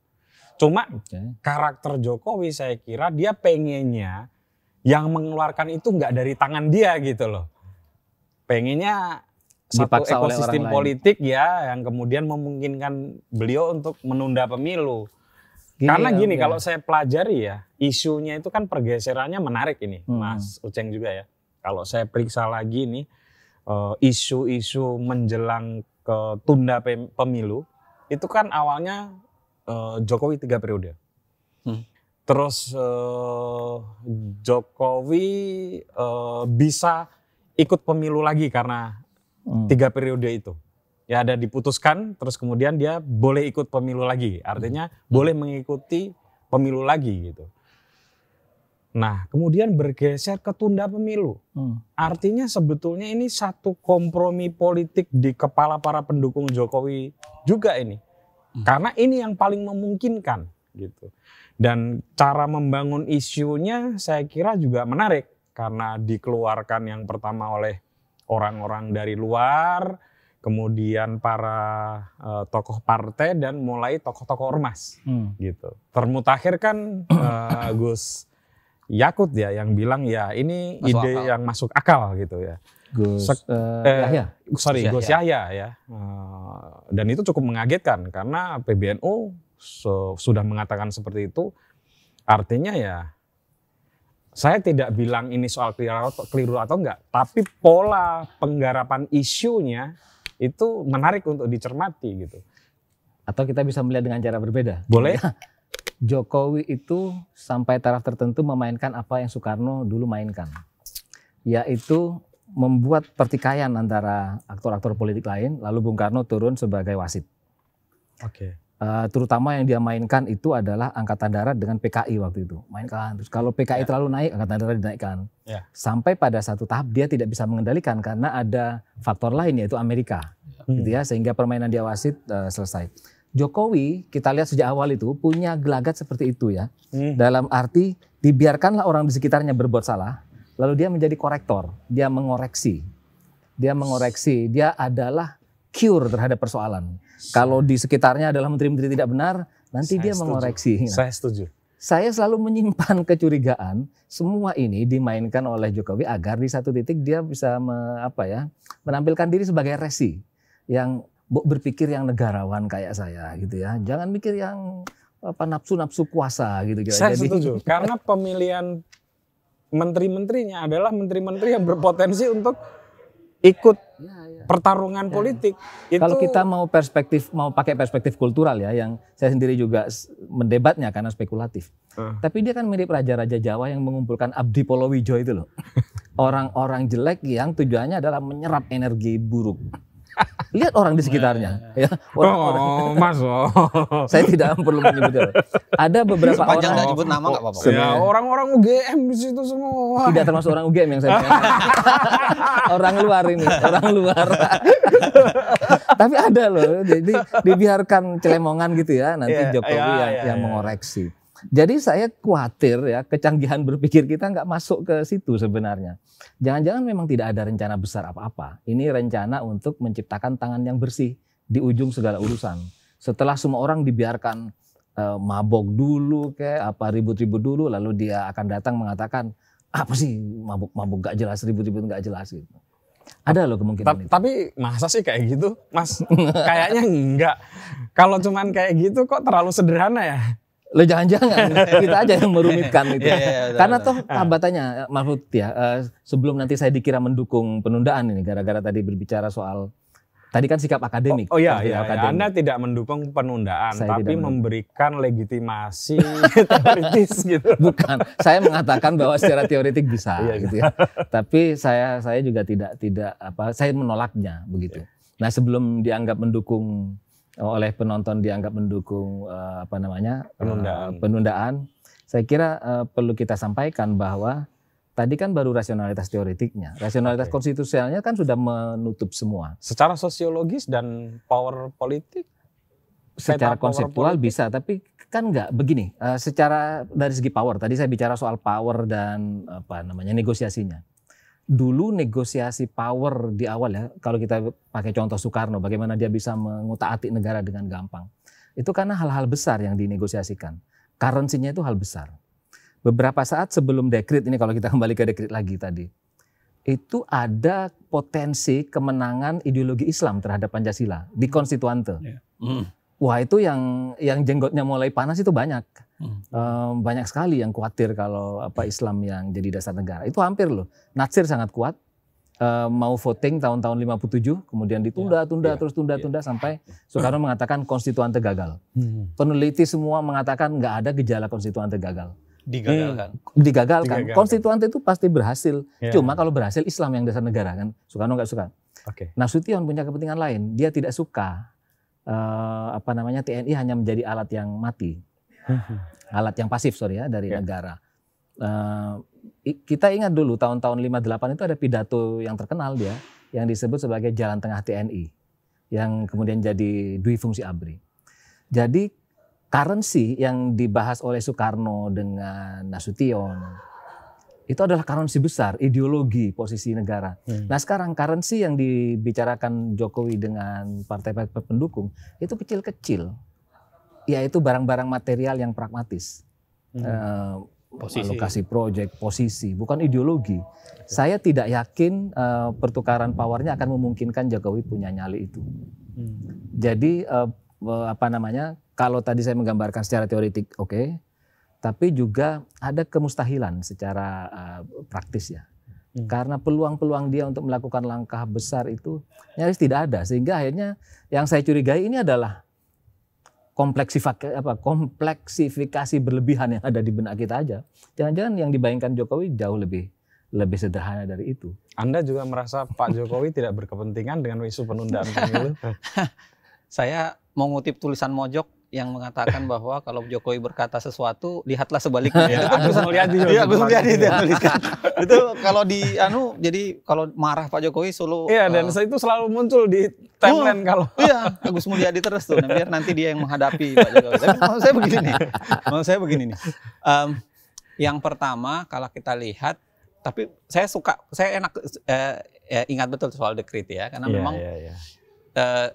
Cuma okay. karakter Jokowi saya kira dia pengennya yang mengeluarkan itu enggak dari tangan dia gitu loh. Pengennya satu ekosistem politik lain. ya yang kemudian memungkinkan beliau untuk menunda pemilu. Gini Karena gini ya. kalau saya pelajari ya, isunya itu kan pergeserannya menarik ini, hmm. Mas Uceng juga ya. Kalau saya periksa lagi nih eh, isu-isu menjelang ke tunda pemilu itu kan awalnya eh, Jokowi tiga periode. Hmm. Terus eh, Jokowi bisa ikut pemilu lagi karena hmm. tiga periode itu ya ada diputuskan terus kemudian dia boleh ikut pemilu lagi artinya hmm. boleh mengikuti pemilu lagi gitu nah kemudian bergeser ke tunda pemilu hmm. artinya sebetulnya ini satu kompromi politik di kepala para pendukung Jokowi juga ini hmm. karena ini yang paling memungkinkan gitu dan cara membangun isunya saya kira juga menarik karena dikeluarkan yang pertama oleh orang-orang dari luar kemudian para uh, tokoh partai dan mulai tokoh-tokoh ormas hmm. gitu. Termutakhir kan uh, (coughs) Gus Yakut ya yang bilang ya ini masuk ide akal. yang masuk akal gitu ya. Gus Sek, uh, eh, Yahya. Sorry, Gus Yahya, Yahya ya. Uh, dan itu cukup mengagetkan karena PBNU so, sudah mengatakan seperti itu. Artinya ya saya tidak bilang ini soal keliru atau enggak, tapi pola penggarapan isunya itu menarik untuk dicermati gitu. Atau kita bisa melihat dengan cara berbeda. Boleh. (laughs) Jokowi itu sampai taraf tertentu memainkan apa yang Soekarno dulu mainkan, yaitu membuat pertikaian antara aktor-aktor politik lain, lalu Bung Karno turun sebagai wasit. Oke. Okay. Eh, terutama yang dia mainkan itu adalah angkatan darat dengan PKI waktu itu mainkan terus kalau PKI yeah. terlalu naik angkatan darat dinaikkan yeah. sampai pada satu tahap dia tidak bisa mengendalikan karena ada faktor lain yaitu Amerika hmm. gitu ya sehingga permainan dia wasit uh, selesai Jokowi kita lihat sejak awal itu punya gelagat seperti itu ya hmm. dalam arti dibiarkanlah orang di sekitarnya berbuat salah lalu dia menjadi korektor dia mengoreksi dia mengoreksi dia adalah cure terhadap persoalan kalau di sekitarnya adalah menteri-menteri tidak benar, nanti saya dia setuju. mengoreksi. Nah, saya setuju. Saya selalu menyimpan kecurigaan semua ini dimainkan oleh Jokowi agar di satu titik dia bisa me, apa ya menampilkan diri sebagai resi yang berpikir yang negarawan kayak saya gitu ya. Jangan mikir yang apa nafsu-nafsu kuasa gitu. Saya Jadi, setuju karena pemilihan menteri-menterinya adalah menteri-menteri yang berpotensi untuk ikut pertarungan ya. politik. Itu... Kalau kita mau perspektif mau pakai perspektif kultural ya, yang saya sendiri juga mendebatnya karena spekulatif. Uh. Tapi dia kan mirip raja-raja Jawa yang mengumpulkan Abdi Polowijo itu loh. Orang-orang jelek yang tujuannya adalah menyerap energi buruk. Lihat orang di sekitarnya. Oh, ya, iya. orang, oh, -orang. Oh, Mas. Oh. (laughs) Saya tidak perlu menyebut. Ada beberapa Sepanjang orang. nyebut nama nggak apa-apa. Iya, orang-orang UGM di situ semua. Tidak termasuk orang UGM yang saya (laughs) Orang luar ini, orang luar. (laughs) Tapi ada loh, jadi dibiarkan celemongan gitu ya nanti yeah, Jokowi yeah, yang, yeah, yang iya. mengoreksi. Jadi saya khawatir ya kecanggihan berpikir kita nggak masuk ke situ sebenarnya. Jangan-jangan memang tidak ada rencana besar apa-apa. Ini rencana untuk menciptakan tangan yang bersih di ujung segala urusan. Setelah semua orang dibiarkan e, mabok dulu kayak apa ribut-ribut dulu lalu dia akan datang mengatakan apa sih mabuk-mabuk gak jelas ribut-ribut gak jelas gitu. Ada loh kemungkinan Ta itu. Tapi masa sih kayak gitu, Mas? Kayaknya enggak. Kalau cuman kayak gitu kok terlalu sederhana ya. Lo jangan-jangan (laughs) kita aja yang merumitkan itu. yeah, yeah, yeah, Karena toh tambatannya ah. Mahfud ya uh, sebelum nanti saya dikira mendukung penundaan ini gara-gara tadi berbicara soal Tadi kan sikap akademik. Oh, oh iya, iya, ya, iya, akademik. Anda tidak mendukung penundaan, saya tapi memberikan legitimasi (laughs) teoritis gitu. Bukan, saya mengatakan bahwa secara teoritik bisa, iya, iya. gitu ya. tapi saya saya juga tidak tidak apa, saya menolaknya begitu. Nah sebelum dianggap mendukung Oh, oleh penonton dianggap mendukung uh, apa namanya eh, penundaan. Uh, penundaan. Saya kira uh, perlu kita sampaikan bahwa tadi kan baru rasionalitas teoretiknya, rasionalitas okay. konstitusionalnya kan sudah menutup semua. Secara sosiologis dan power politik, secara konseptual politik. bisa, tapi kan nggak begini. Uh, secara dari segi power, tadi saya bicara soal power dan apa namanya negosiasinya dulu negosiasi power di awal ya, kalau kita pakai contoh Soekarno, bagaimana dia bisa mengutak-atik negara dengan gampang. Itu karena hal-hal besar yang dinegosiasikan. Currency-nya itu hal besar. Beberapa saat sebelum dekrit, ini kalau kita (laughs) kembali ke dekrit lagi tadi, itu ada potensi kemenangan ideologi Islam terhadap Pancasila di konstituante. Yeah. Mm. Wah itu yang yang jenggotnya mulai panas itu banyak Hmm. Um, banyak sekali yang khawatir kalau apa Islam yang jadi dasar negara. Itu hampir loh. Natsir sangat kuat. Um, mau voting tahun-tahun 57, kemudian ditunda, yeah. tunda, yeah. terus tunda, yeah. tunda sampai Soekarno mengatakan konstituan gagal. Hmm. Peneliti semua mengatakan nggak ada gejala konstituan gagal. Digagalkan. Hmm, digagalkan. Konstituante itu pasti berhasil. Yeah. Cuma kalau berhasil Islam yang dasar negara kan. Soekarno nggak suka. Okay. Nasution punya kepentingan lain. Dia tidak suka uh, apa namanya TNI hanya menjadi alat yang mati. (laughs) alat yang pasif sorry ya dari yeah. negara. Uh, kita ingat dulu tahun-tahun 58 itu ada pidato yang terkenal dia yang disebut sebagai jalan tengah TNI yang kemudian jadi dui fungsi ABRI. Jadi currency yang dibahas oleh Soekarno dengan Nasution itu adalah currency besar, ideologi posisi negara. Hmm. Nah sekarang currency yang dibicarakan Jokowi dengan partai-partai pendukung itu kecil-kecil yaitu barang-barang material yang pragmatis. Hmm. Uh, posisi. Alokasi proyek, posisi, bukan ideologi. Saya tidak yakin uh, pertukaran powernya akan memungkinkan Jokowi punya nyali itu. Hmm. Jadi uh, apa namanya? Kalau tadi saya menggambarkan secara teoritik oke. Okay, tapi juga ada kemustahilan secara uh, praktis ya. Hmm. Karena peluang-peluang dia untuk melakukan langkah besar itu nyaris tidak ada sehingga akhirnya yang saya curigai ini adalah kompleksifikasi, apa, kompleksifikasi berlebihan yang ada di benak kita aja. Jangan-jangan yang dibayangkan Jokowi jauh lebih lebih sederhana dari itu. Anda juga merasa Pak Jokowi tidak berkepentingan dengan isu penundaan pemilu? (laughs) Saya mengutip tulisan Mojok yang mengatakan (laughs) bahwa kalau Jokowi berkata sesuatu lihatlah sebaliknya. Ya, Agus Mulyadi. Iya, Agus Mulyadi yang tuliskan. (laughs) itu kalau di anu jadi kalau marah Pak Jokowi selalu Iya, dan uh, itu selalu muncul di timeline oh, kalau. Iya, Agus Mulyadi terus tuh nah, biar nanti dia yang menghadapi Pak Jokowi. Tapi maksud saya begini nih. Maksud saya begini nih. Um, yang pertama kalau kita lihat tapi saya suka saya enak eh, eh, ingat betul soal dekrit ya karena yeah, memang yeah, yeah. Eh,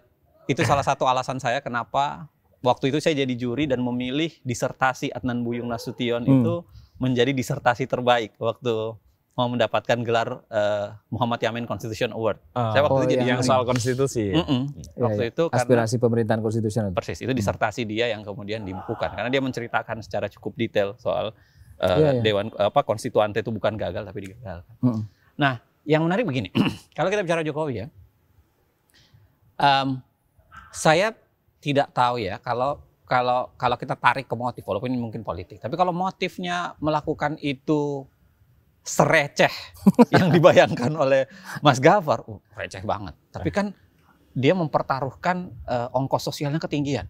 itu salah satu alasan saya kenapa waktu itu saya jadi juri dan memilih disertasi Adnan Buyung Nasution hmm. itu menjadi disertasi terbaik waktu mau mendapatkan gelar uh, Muhammad Yamin Constitution Award. Uh, saya waktu oh, itu jadi yang soal konstitusi. Mm -mm. Ya, iya, iya. waktu ya. itu aspirasi pemerintahan konstitusional. Persis, itu hmm. disertasi hmm. dia yang kemudian dibukukan karena dia menceritakan secara cukup detail soal uh, ya, ya. dewan apa konstituante itu bukan gagal tapi digagal. Hmm. Nah, yang menarik begini, (clears throat) kalau kita bicara Jokowi ya, um, saya tidak tahu ya kalau kalau kalau kita tarik ke motif walaupun ini mungkin politik. Tapi kalau motifnya melakukan itu sereceh (laughs) yang dibayangkan oleh Mas Gafar, uh, receh banget. Tapi eh. kan dia mempertaruhkan uh, ongkos sosialnya ketinggian.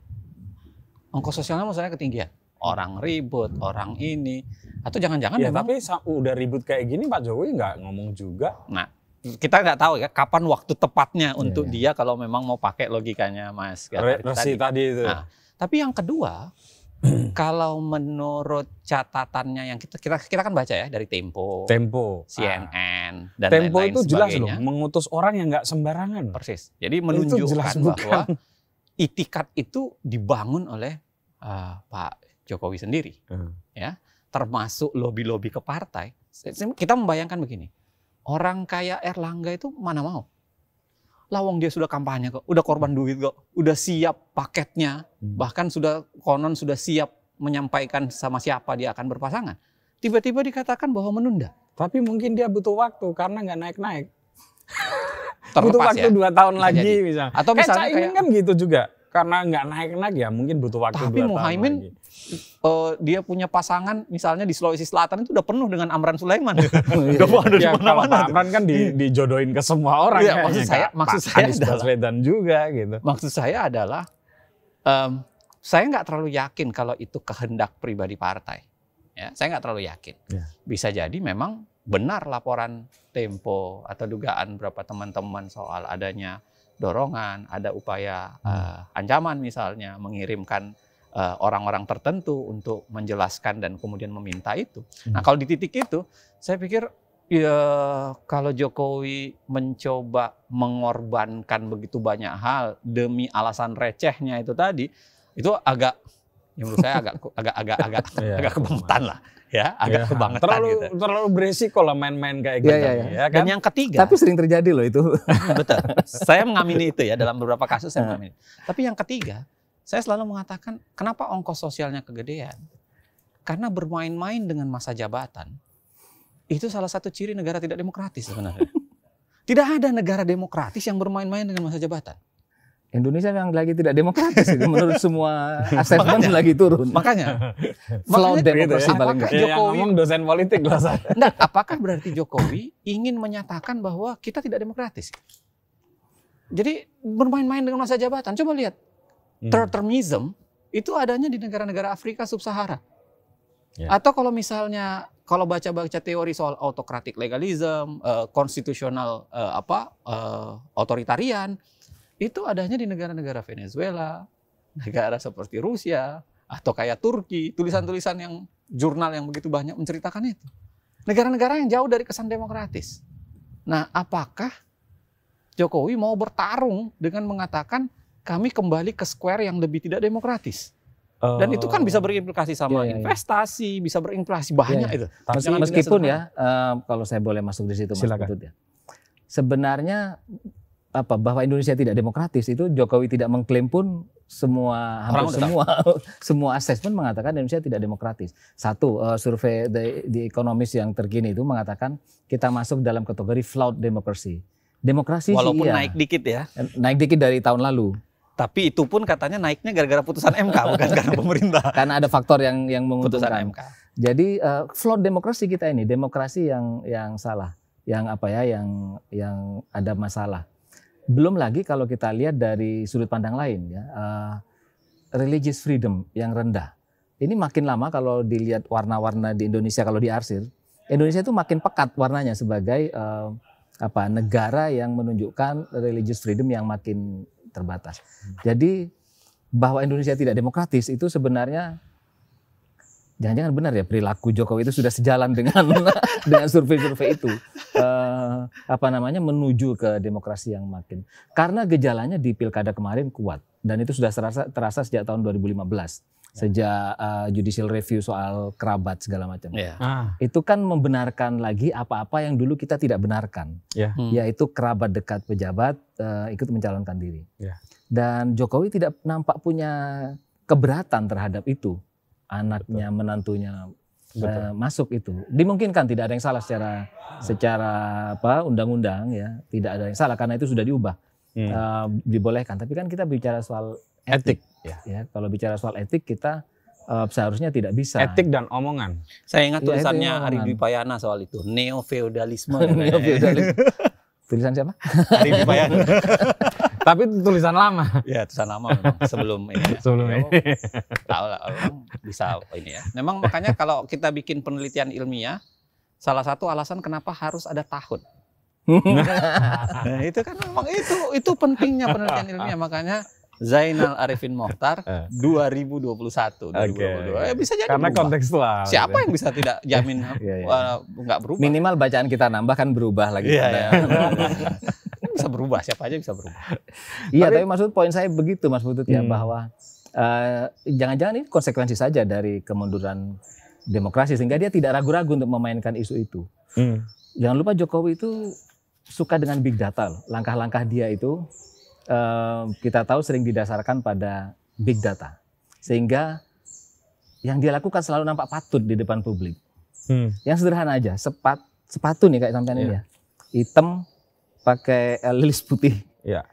Ongkos sosialnya maksudnya ketinggian. Orang ribut, orang ini, atau jangan-jangan ya, memang... tapi uh, udah ribut kayak gini Pak Jokowi nggak ngomong juga. Nah, kita nggak tahu ya kapan waktu tepatnya iya, untuk iya. dia kalau memang mau pakai logikanya Mas tadi. tadi itu. Nah, tapi yang kedua (clears throat) kalau menurut catatannya yang kita kita kita kan baca ya dari Tempo, Tempo, CNN ah. dan Tempo lain -lain itu jelas loh mengutus orang yang nggak sembarangan. Persis. Jadi menunjukkan itu jelas bahwa bukan. (laughs) itikat itu dibangun oleh uh, Pak Jokowi sendiri, hmm. ya termasuk lobby-lobby ke partai. Kita membayangkan begini, Orang kayak Erlangga itu mana mau? Lawang dia sudah kampanye kok, udah korban hmm. duit kok, udah siap paketnya, hmm. bahkan sudah konon sudah siap menyampaikan sama siapa dia akan berpasangan. Tiba-tiba dikatakan bahwa menunda. Tapi mungkin dia butuh waktu karena nggak naik-naik. (laughs) butuh waktu ya. dua tahun bisa lagi eh, misalnya. Atau misalnya eh, kayak, kan gitu juga karena nggak naik-naik ya mungkin butuh waktu tapi dua tahun lagi uh, dia punya pasangan misalnya di Sulawesi Selatan itu udah penuh dengan Amran Sulaiman. udah (laughs) iya. ada ya, di mana-mana. Amran kan di, iya. dijodohin ke semua orang. Ya, maksud saya, Kak, maksud saya Anies adalah, Baswedan juga gitu. Maksud saya adalah um, saya nggak terlalu yakin kalau itu kehendak pribadi partai. Ya, saya nggak terlalu yakin. Iya. Bisa jadi memang benar laporan Tempo atau dugaan berapa teman-teman soal adanya dorongan, ada upaya uh, ancaman misalnya mengirimkan Eh, orang-orang tertentu untuk menjelaskan dan kemudian meminta itu. Nah, hmm. Nah kalau di titik itu, saya pikir ya kalau Jokowi mencoba mengorbankan begitu banyak hal demi alasan recehnya itu tadi, itu agak ya menurut saya agak (laughs) agak agak agak yeah, agak kebangetan lah ya agak yeah. kebangetan terlalu gitu. terlalu beresiko lah main-main kayak iya, gitu yeah, yeah, yeah. ya kan? dan yang ketiga tapi sering terjadi loh itu hmm, betul saya mengamini itu ya dalam beberapa kasus saya iya. mengamini tapi yang ketiga saya selalu mengatakan, kenapa ongkos sosialnya kegedean? Karena bermain-main dengan masa jabatan, itu salah satu ciri negara tidak demokratis sebenarnya. (laughs) tidak ada negara demokratis yang bermain-main dengan masa jabatan. Indonesia yang lagi tidak demokratis itu menurut semua (laughs) assessment lagi turun. Makanya slow (laughs) demokrasi paling gak. Jokowi ya, dosen politik lah saya. apakah berarti Jokowi ingin menyatakan bahwa kita tidak demokratis? Jadi bermain-main dengan masa jabatan. Coba lihat Hmm. Third termism itu adanya di negara-negara Afrika sub-Sahara. Yeah. Atau kalau misalnya kalau baca-baca teori soal autokratik legalism, konstitusional eh, uh, eh, apa uh, eh, otoritarian itu adanya di negara-negara Venezuela, (laughs) negara seperti Rusia atau kayak Turki, tulisan-tulisan yang jurnal yang begitu banyak menceritakan itu. Negara-negara yang jauh dari kesan demokratis. Nah, apakah Jokowi mau bertarung dengan mengatakan kami kembali ke square yang lebih tidak demokratis. Oh. Dan itu kan bisa berimplikasi sama yeah, yeah, iya. investasi, bisa berimplikasi banyak yeah, iya. itu. Tapi meskipun ya, uh, kalau saya boleh masuk di situ, Mas ya. Sebenarnya apa bahwa Indonesia tidak demokratis itu Jokowi tidak mengklaim pun semua Orang semua (laughs) semua asesmen mengatakan Indonesia tidak demokratis. Satu uh, survei di, di ekonomis yang terkini itu mengatakan kita masuk dalam kategori flawed democracy. Demokrasi Walaupun sih iya. naik dikit ya. Naik dikit dari tahun lalu. Tapi itu pun katanya naiknya gara-gara putusan MK (laughs) bukan karena pemerintah. Karena ada faktor yang yang menguntungkan. Putusan MK. Jadi uh, flow demokrasi kita ini, demokrasi yang yang salah, yang apa ya, yang yang ada masalah. Belum lagi kalau kita lihat dari sudut pandang lain ya, uh, religious freedom yang rendah. Ini makin lama kalau dilihat warna-warna di Indonesia kalau diarsir, Indonesia itu makin pekat warnanya sebagai uh, apa negara yang menunjukkan religious freedom yang makin terbatas. Jadi bahwa Indonesia tidak demokratis itu sebenarnya jangan-jangan benar ya perilaku Jokowi itu sudah sejalan dengan (laughs) dengan survei-survei itu uh, apa namanya menuju ke demokrasi yang makin karena gejalanya di pilkada kemarin kuat dan itu sudah terasa terasa sejak tahun 2015 Ya. sejak uh, judicial review soal kerabat segala macam. Yeah. Ah. Itu kan membenarkan lagi apa-apa yang dulu kita tidak benarkan, yeah. hmm. yaitu kerabat dekat pejabat uh, ikut mencalonkan diri. Yeah. Dan Jokowi tidak nampak punya keberatan terhadap itu, anaknya, Betul. menantunya Betul. Uh, masuk itu. Dimungkinkan tidak ada yang salah secara secara apa undang-undang ya, tidak ada yang salah karena itu sudah diubah. Hmm. Uh, dibolehkan, tapi kan kita bicara soal etik. etik. Ya. ya kalau bicara soal etik kita uh, seharusnya tidak bisa. Etik dan omongan. Saya ingat ya, tulisannya ya, Ari Dwi Payana soal itu, neo feodalisme. (laughs) neo feodalisme. (laughs) tulisan siapa? Ari Dwi Payana. (laughs) Tapi tulisan lama. Ya, tulisan lama memang sebelum ini. Sebelum ini. Tahu lah bisa ini ya. Memang makanya kalau kita bikin penelitian ilmiah, salah satu alasan kenapa harus ada tahun. nah, itu kan memang itu itu pentingnya penelitian ilmiah makanya Zainal Arifin Mohtar 2021 okay. 2022. Ya, bisa jadi karena berubah. kontekstual. Siapa yang bisa tidak jamin (laughs) yeah, yeah. nggak berubah? Minimal bacaan kita nambah kan berubah lagi. Yeah, iya, iya. yeah. (laughs) bisa berubah siapa aja bisa berubah. Iya, tapi, tapi maksud poin saya begitu Mas Butut ya hmm. bahwa eh, jangan-jangan uh, ini konsekuensi saja dari kemunduran demokrasi sehingga dia tidak ragu-ragu untuk memainkan isu itu. Hmm. Jangan lupa Jokowi itu suka dengan big data. Langkah-langkah dia itu Eh, kita tahu sering didasarkan pada big data. Sehingga yang dia lakukan selalu nampak patut di depan publik. Hmm. Yang sederhana aja, sepat, sepatu nih kayak sampean yeah. ini iya. ya. Hitam pakai eh, lilis putih. Yeah.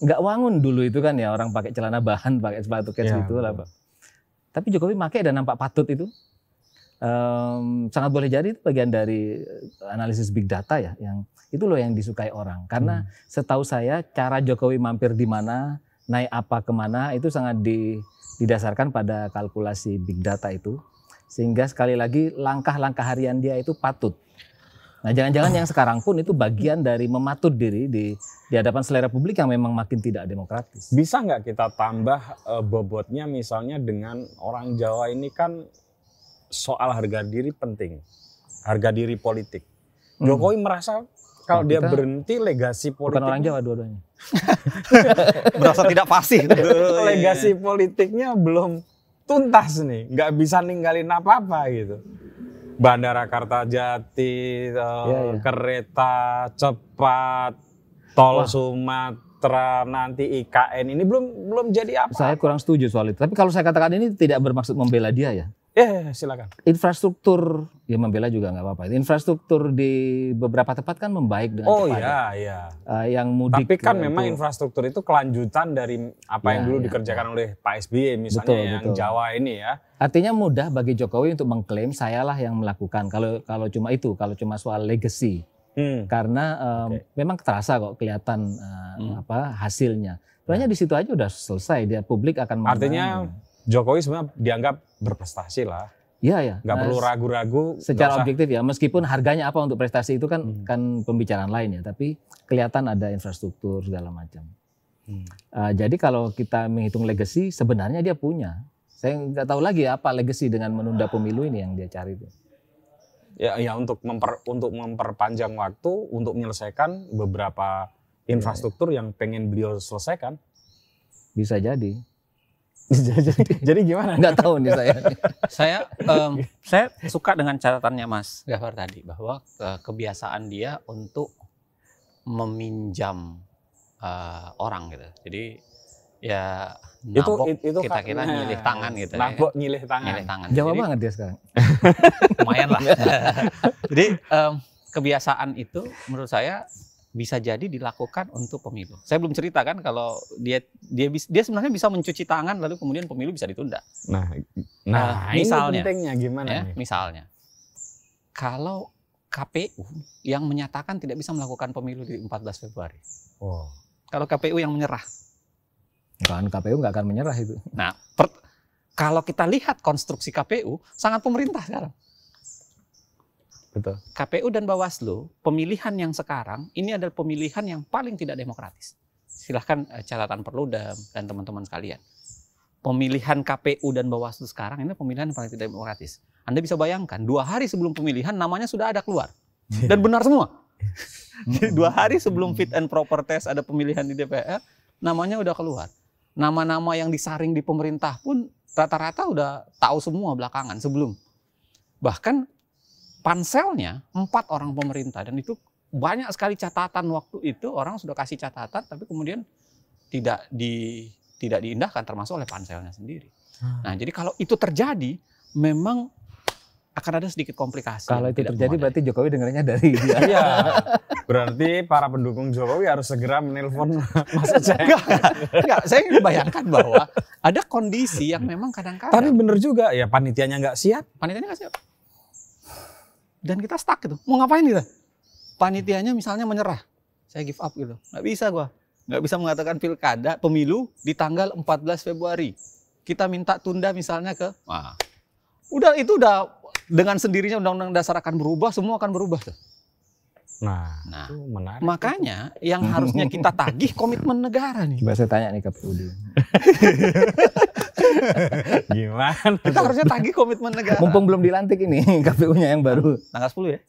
Nggak wangun dulu itu kan ya orang pakai celana bahan, pakai sepatu kets yeah, gitu lah, Tapi Jokowi pakai dan nampak patut itu um, sangat boleh jadi itu bagian dari eh, analisis big data ya yang itu loh yang disukai orang karena hmm. setahu saya cara Jokowi mampir di mana naik apa kemana itu sangat di, didasarkan pada kalkulasi big data itu sehingga sekali lagi langkah-langkah harian dia itu patut Nah, jangan-jangan yang sekarang pun itu bagian dari mematut diri di di hadapan selera publik yang memang makin tidak demokratis. Bisa nggak kita tambah e, bobotnya misalnya dengan orang Jawa ini kan soal harga diri penting. Harga diri politik. Hmm. Jokowi merasa kalau dia berhenti legasi politik bukan orang Jawa dua-duanya (laughs) (laughs) merasa tidak pasti iya, iya, iya. legasi politiknya belum tuntas nih nggak bisa ninggalin apa apa gitu Bandara Kartajati ya, ya. kereta cepat tol Wah. Sumatera nanti IKN ini belum belum jadi apa saya kurang setuju soal itu tapi kalau saya katakan ini tidak bermaksud membela dia ya Ya, ya, ya silakan. Infrastruktur ya membela juga nggak apa-apa. Infrastruktur di beberapa tempat kan membaik dengan Oh iya, iya. Uh, yang mudik. Tapi kan memang itu, infrastruktur itu kelanjutan dari apa ya, yang dulu ya. dikerjakan iya. oleh Pak SBY e, misalnya betul, yang betul. Jawa ini ya. Artinya mudah bagi Jokowi untuk mengklaim sayalah yang melakukan. Kalau kalau cuma itu, kalau cuma soal legacy. Hmm. Karena um, okay. memang terasa kok kelihatan uh, hmm. apa hasilnya. Ya. Sebenarnya di situ aja udah selesai dia publik akan Artinya Jokowi sebenarnya dianggap berprestasi lah. Iya ya. Gak nah, perlu ragu-ragu. Secara objektif ya, meskipun harganya apa untuk prestasi itu kan hmm. kan pembicaraan lain ya, tapi kelihatan ada infrastruktur segala macam. Hmm. Uh, jadi kalau kita menghitung legacy, sebenarnya dia punya. Saya nggak tahu lagi apa legacy dengan menunda pemilu ini yang dia cari itu. Ya, ya untuk memper untuk memperpanjang waktu untuk menyelesaikan beberapa iya, iya. infrastruktur ya, ya. yang pengen beliau selesaikan. Bisa jadi jadi, (laughs) jadi gimana? Nggak tahu nih saya. saya um, saya suka dengan catatannya Mas Gafar tadi bahwa kebiasaan dia untuk meminjam uh, orang gitu. Jadi ya nabok itu, itu kita kira nah, nyilih tangan gitu ya. nabok ya. nyilih tangan nyilih tangan Jawa jadi, banget dia sekarang (laughs) lumayan lah (laughs) jadi um, kebiasaan itu menurut saya bisa jadi dilakukan untuk pemilu. Saya belum cerita kan kalau dia dia dia sebenarnya bisa mencuci tangan lalu kemudian pemilu bisa ditunda. Nah, nah, nah misalnya pentingnya gimana ya, nih? Misalnya kalau KPU yang menyatakan tidak bisa melakukan pemilu di 14 Februari. Oh. Kalau KPU yang menyerah. Kan KPU nggak akan menyerah itu. Nah, per, kalau kita lihat konstruksi KPU sangat pemerintah sekarang. Betul. KPU dan Bawaslu, pemilihan yang sekarang ini adalah pemilihan yang paling tidak demokratis. Silahkan eh, catatan perlu dan teman-teman sekalian. Pemilihan KPU dan Bawaslu sekarang ini pemilihan yang paling tidak demokratis. Anda bisa bayangkan, dua hari sebelum pemilihan namanya sudah ada keluar. Iya. Dan benar semua. (laughs) dua hari sebelum fit and proper test ada pemilihan di DPR, namanya udah keluar. Nama-nama yang disaring di pemerintah pun rata-rata udah tahu semua belakangan sebelum. Bahkan panselnya empat orang pemerintah dan itu banyak sekali catatan waktu itu orang sudah kasih catatan tapi kemudian tidak di tidak diindahkan termasuk oleh panselnya sendiri. Hmm. Nah, jadi kalau itu terjadi memang akan ada sedikit komplikasi. Kalau itu terjadi memadai. berarti Jokowi dengarnya dari (laughs) dia. Iya. berarti para pendukung Jokowi harus segera menelpon (laughs) Mas saya. Enggak, enggak, saya bayangkan bahwa ada kondisi yang memang kadang-kadang. Tapi benar juga ya panitianya nggak siap. Panitianya nggak siap dan kita stuck gitu. Mau ngapain kita? Panitianya misalnya menyerah. Saya give up gitu. Nggak bisa gua. Nggak bisa mengatakan pilkada, pemilu di tanggal 14 Februari. Kita minta tunda misalnya ke Wah. Udah itu udah dengan sendirinya undang-undang dasar akan berubah, semua akan berubah tuh. Nah, nah itu makanya yang harusnya kita tagih komitmen negara nih. Coba saya tanya nih ke PUD. (laughs) (laughs) Gimana? Kita harusnya tagih komitmen negara. Mumpung belum dilantik ini (laughs) KPU-nya yang baru. Ah, tanggal 10 ya?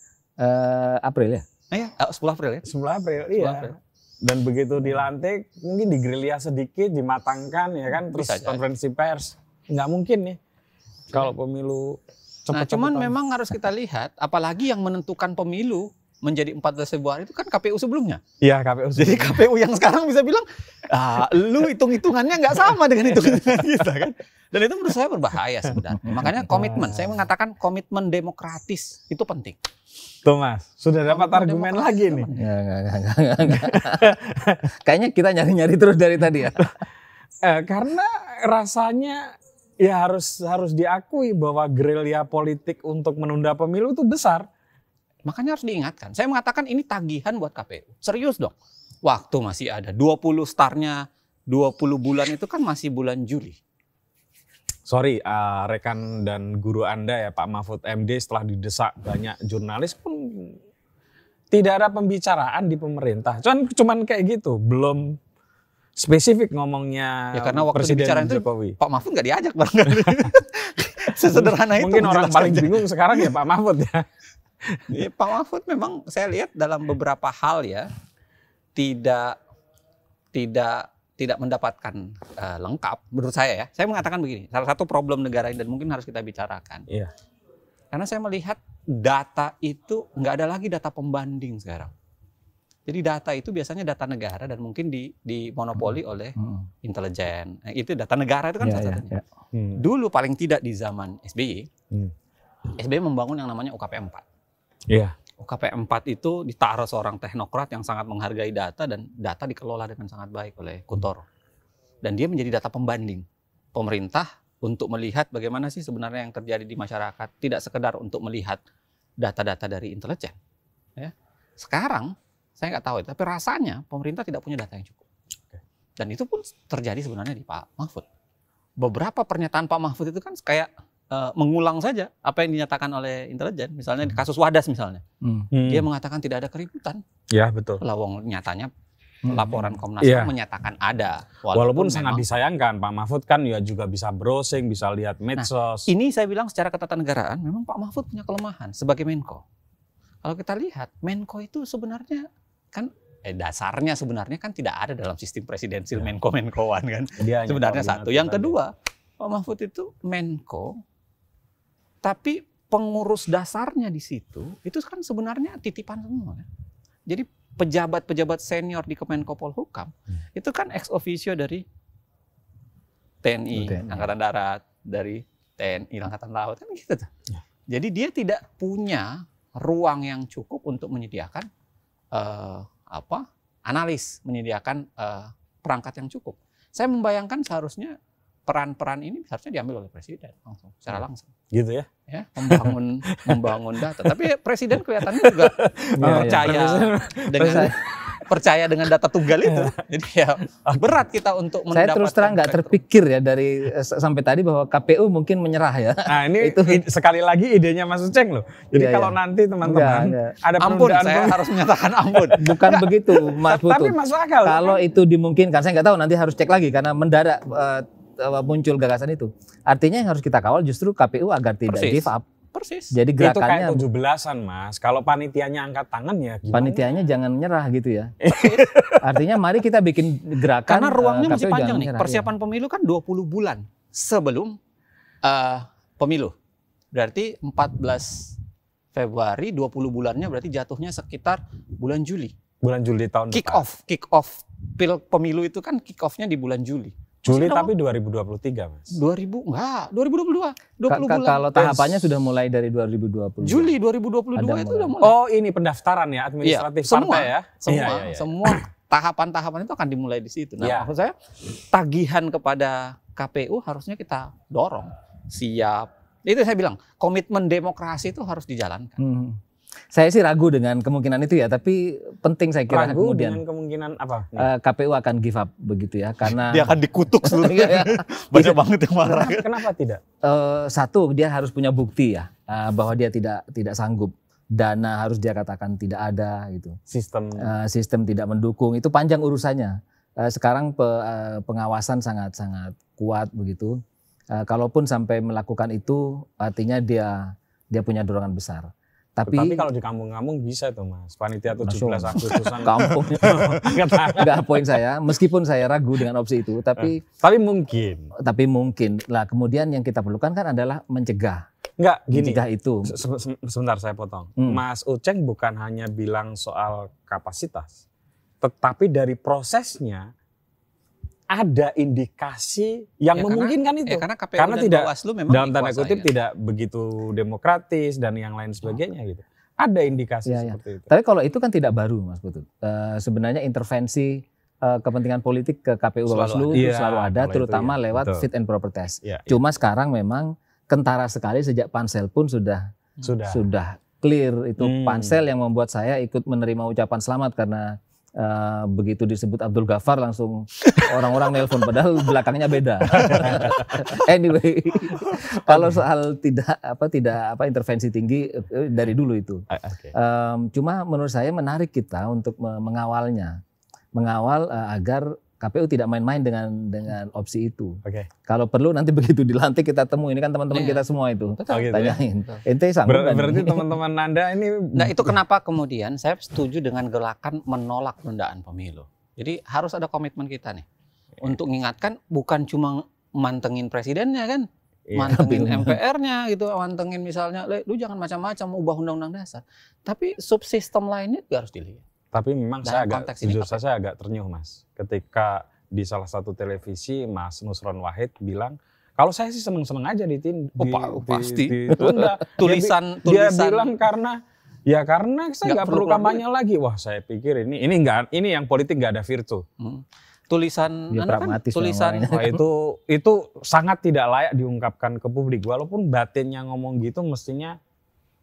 Uh, April ya? Eh, 10 iya, ah, April ya? 10 April, iya. 10 April dan begitu dilantik mungkin digerilya sedikit dimatangkan ya kan terus Bisa konferensi pers nggak mungkin nih kalau pemilu cepet Nah, cuman memang harus kita lihat apalagi yang menentukan pemilu menjadi 14 Februari itu kan KPU sebelumnya. Iya KPU. Sebelumnya. Jadi KPU yang sekarang bisa bilang, ah, lu hitung-hitungannya nggak sama dengan itu kita (laughs) kan. Dan itu menurut saya berbahaya sebenarnya. Makanya komitmen, saya mengatakan komitmen demokratis itu penting. Thomas sudah dapat komitmen argumen lagi nih. gak, gak, gak, gak, gak. Kayaknya kita nyari-nyari terus dari tadi ya. (laughs) eh, karena rasanya ya harus harus diakui bahwa gerilya politik untuk menunda pemilu itu besar Makanya harus diingatkan. Saya mengatakan ini tagihan buat KPU. Serius dong. Waktu masih ada 20 startnya 20 bulan itu kan masih bulan Juli. Sorry, uh, rekan dan guru Anda ya Pak Mahfud MD setelah didesak banyak jurnalis pun tidak ada pembicaraan di pemerintah. Cuman cuman kayak gitu, belum spesifik ngomongnya ya, karena waktu Presiden bicara itu Jokowi. Pak Mahfud nggak diajak banget. (laughs) Sesederhana itu. Mungkin orang paling aja. bingung sekarang ya Pak Mahfud ya ya, Pak Mahfud memang saya lihat dalam beberapa hal ya tidak tidak tidak mendapatkan uh, lengkap menurut saya ya. Saya mengatakan begini, salah satu problem negara ini dan mungkin harus kita bicarakan. Iya. Karena saya melihat data itu nggak ada lagi data pembanding sekarang. Jadi data itu biasanya data negara dan mungkin di dimonopoli hmm. oleh hmm. intelijen. Nah, itu data negara itu kan ya, salah iya, satunya. Ya, ya. Hmm. Dulu paling tidak di zaman SBY, hmm. SBY membangun yang namanya UKP 4. Iya. UKP 4 itu ditaruh seorang teknokrat yang sangat menghargai data dan data dikelola dengan sangat baik oleh Kutor. Dan dia menjadi data pembanding pemerintah untuk melihat bagaimana sih sebenarnya yang terjadi di masyarakat, tidak sekedar untuk melihat data-data dari intelijen. Ya. Sekarang saya nggak tahu, tapi rasanya pemerintah tidak punya data yang cukup. Dan itu pun terjadi sebenarnya di Pak Mahfud. Beberapa pernyataan Pak Mahfud itu kan kayak uh, mengulang saja apa yang dinyatakan oleh intelijen, misalnya di kasus Wadas misalnya. Hmm. hmm. Dia mengatakan tidak ada keributan. Ya, betul. Lawang nyatanya hmm. laporan Komnas iya. HAM menyatakan ada. Walaupun, walaupun sangat disayangkan Pak Mahfud kan ya juga bisa browsing, bisa lihat nah, medsos. Nah, ini saya bilang secara ketatanegaraan memang Pak Mahfud punya kelemahan sebagai Menko. Kalau kita lihat Menko itu sebenarnya kan eh, dasarnya sebenarnya kan tidak ada dalam sistem presidensil ya. Menko-menkoan kan. Dia sebenarnya satu. Yang kedua, Pak Mahfud itu Menko tapi pengurus dasarnya di situ itu kan sebenarnya titipan semua. ya. Jadi pejabat-pejabat senior di Kemenko Polhukam hmm. itu kan ex officio dari TNI, TNI, Angkatan Darat, dari TNI, ah. Angkatan Laut kan gitu tuh. Ya. Jadi dia tidak punya ruang yang cukup untuk menyediakan uh, apa analis, menyediakan uh, perangkat yang cukup. Saya membayangkan seharusnya peran-peran ini harusnya diambil oleh presiden langsung secara iya. langsung. Gitu ya. Ya, membangun (laughs) membangun data. Tapi presiden kelihatannya juga (laughs) iya, iya. percaya dengan (laughs) percaya. dengan data tunggal itu. Jadi ya berat kita untuk mendapatkan. Saya terus terang nggak terpikir ya dari eh, sampai tadi bahwa KPU mungkin menyerah ya. Nah, ini itu. sekali lagi idenya Mas Uceng loh. Jadi ya, kalau ya. nanti teman-teman ada ampun saya harus menyatakan ampun. Bukan enggak. begitu Mas Butuh. Tapi masuk akal. Kalau itu dimungkinkan saya nggak tahu nanti harus cek lagi karena mendadak uh, Eh, muncul gagasan itu. Artinya yang harus kita kawal justru KPU agar tidak Persis. give up. Persis. Jadi gerakannya itu kayak 17-an, Mas. Kalau panitianya angkat tangan ya gimana? Panitianya jangan menyerah gitu ya. (laughs) Artinya mari kita bikin gerakan karena ruangnya uh, masih panjang nih. Menyerah, Persiapan ya. pemilu kan 20 bulan sebelum uh, pemilu. Berarti 14 Februari 20 bulannya berarti jatuhnya sekitar bulan Juli. Bulan Juli tahun kick depan. off, kick off pil pemilu itu kan kick offnya di bulan Juli. Juli Masih tapi 2023 mas. 2000 enggak, 2022. 20 Ka bulan. Kalau tahapannya sudah mulai dari 2020. Juli 2022 Ada itu sudah mulai. Oh ini pendaftaran ya administratif iya, semua, partai ya. Semua, iya, iya, iya. semua tahapan-tahapan itu akan dimulai di situ. Nah iya. maksud saya tagihan kepada KPU harusnya kita dorong. Siap. Itu saya bilang komitmen demokrasi itu harus dijalankan. Hmm. Saya sih ragu dengan kemungkinan itu ya, tapi penting saya kira ragu kemudian. dengan kemungkinan apa? Uh, eh, KPU akan give up begitu ya, karena dia akan dikutuk seluruhnya. iya, iya. (laughs) Banyak banget yang marah. Kenapa, kenapa tidak? Eh, satu, dia harus punya bukti ya eh, bahwa dia tidak tidak sanggup dana harus dia katakan tidak ada gitu. Sistem sistem tidak mendukung itu panjang urusannya. sekarang pengawasan sangat sangat kuat begitu. kalaupun sampai melakukan itu artinya dia dia punya dorongan besar. Tapi, Tapi kalau di kampung-kampung bisa tuh mas, panitia 17 Masuk. Agustusan. kampung. Enggak poin saya, meskipun saya ragu dengan opsi itu, tapi. Eh, tapi mungkin. Tapi mungkin. Lah kemudian yang kita perlukan kan adalah mencegah. Enggak, gini. Mencegah itu. -se Sebentar saya potong. Hmm. Mas Uceng bukan hanya bilang soal kapasitas, tetapi dari prosesnya ada indikasi yang ya, memungkinkan ya, karena, itu. Ya, karena KPU karena tidak Bawaslu memang dalam tanda kutip ya. tidak begitu demokratis dan yang lain sebagainya gitu. Ada indikasi ya, ya. seperti ya. itu. Tapi kalau itu kan tidak baru Mas Putut. Uh, sebenarnya intervensi uh, kepentingan politik ke KPU Bawaslu itu iya, selalu ada terutama ya. lewat Betul. fit and proper test. Ya, Cuma ya. sekarang memang kentara sekali sejak pansel pun sudah sudah sudah clear itu hmm. pansel yang membuat saya ikut menerima ucapan selamat karena Uh, begitu disebut Abdul Ghafar langsung orang-orang nelpon padahal belakangnya beda. (laughs) anyway, kalau soal tidak apa tidak apa intervensi tinggi eh, dari dulu itu. Ah, okay. Um, cuma menurut saya menarik kita untuk mengawalnya, mengawal uh, agar KPU tidak main-main dengan dengan opsi itu. Okay. Kalau perlu nanti (laughs) begitu dilantik kita temu ini kan teman-teman yeah. kita semua itu Betul. Oh, gitu ya. tanyain. Ya? Ente sanggup Ber Berarti (laughs) teman-teman Anda ini Nah, itu kenapa kemudian saya setuju dengan gerakan menolak penundaan pemilu. Jadi harus ada komitmen kita nih yeah. untuk mengingatkan bukan cuma mantengin presidennya kan, yeah. mantengin MPR-nya gitu, mantengin misalnya, lu jangan macam-macam ubah undang-undang dasar. Tapi subsistem lainnya juga harus dilihat. Tapi memang saya agak jujur saya, saya agak ternyuh mas, ketika di salah satu televisi Mas Nusron Wahid bilang kalau saya sih seneng-seneng aja tim. oh, di, di, pasti di, ditunda. (laughs) tulisan dia, tulisan dia bilang karena Ya karena saya nggak perlu, kampanye lagi. Wah saya pikir ini ini nggak ini yang politik nggak ada virtu. Hmm. Tulisan, anu kan, tulisan wah, itu itu sangat tidak layak diungkapkan ke publik. Walaupun batinnya ngomong gitu mestinya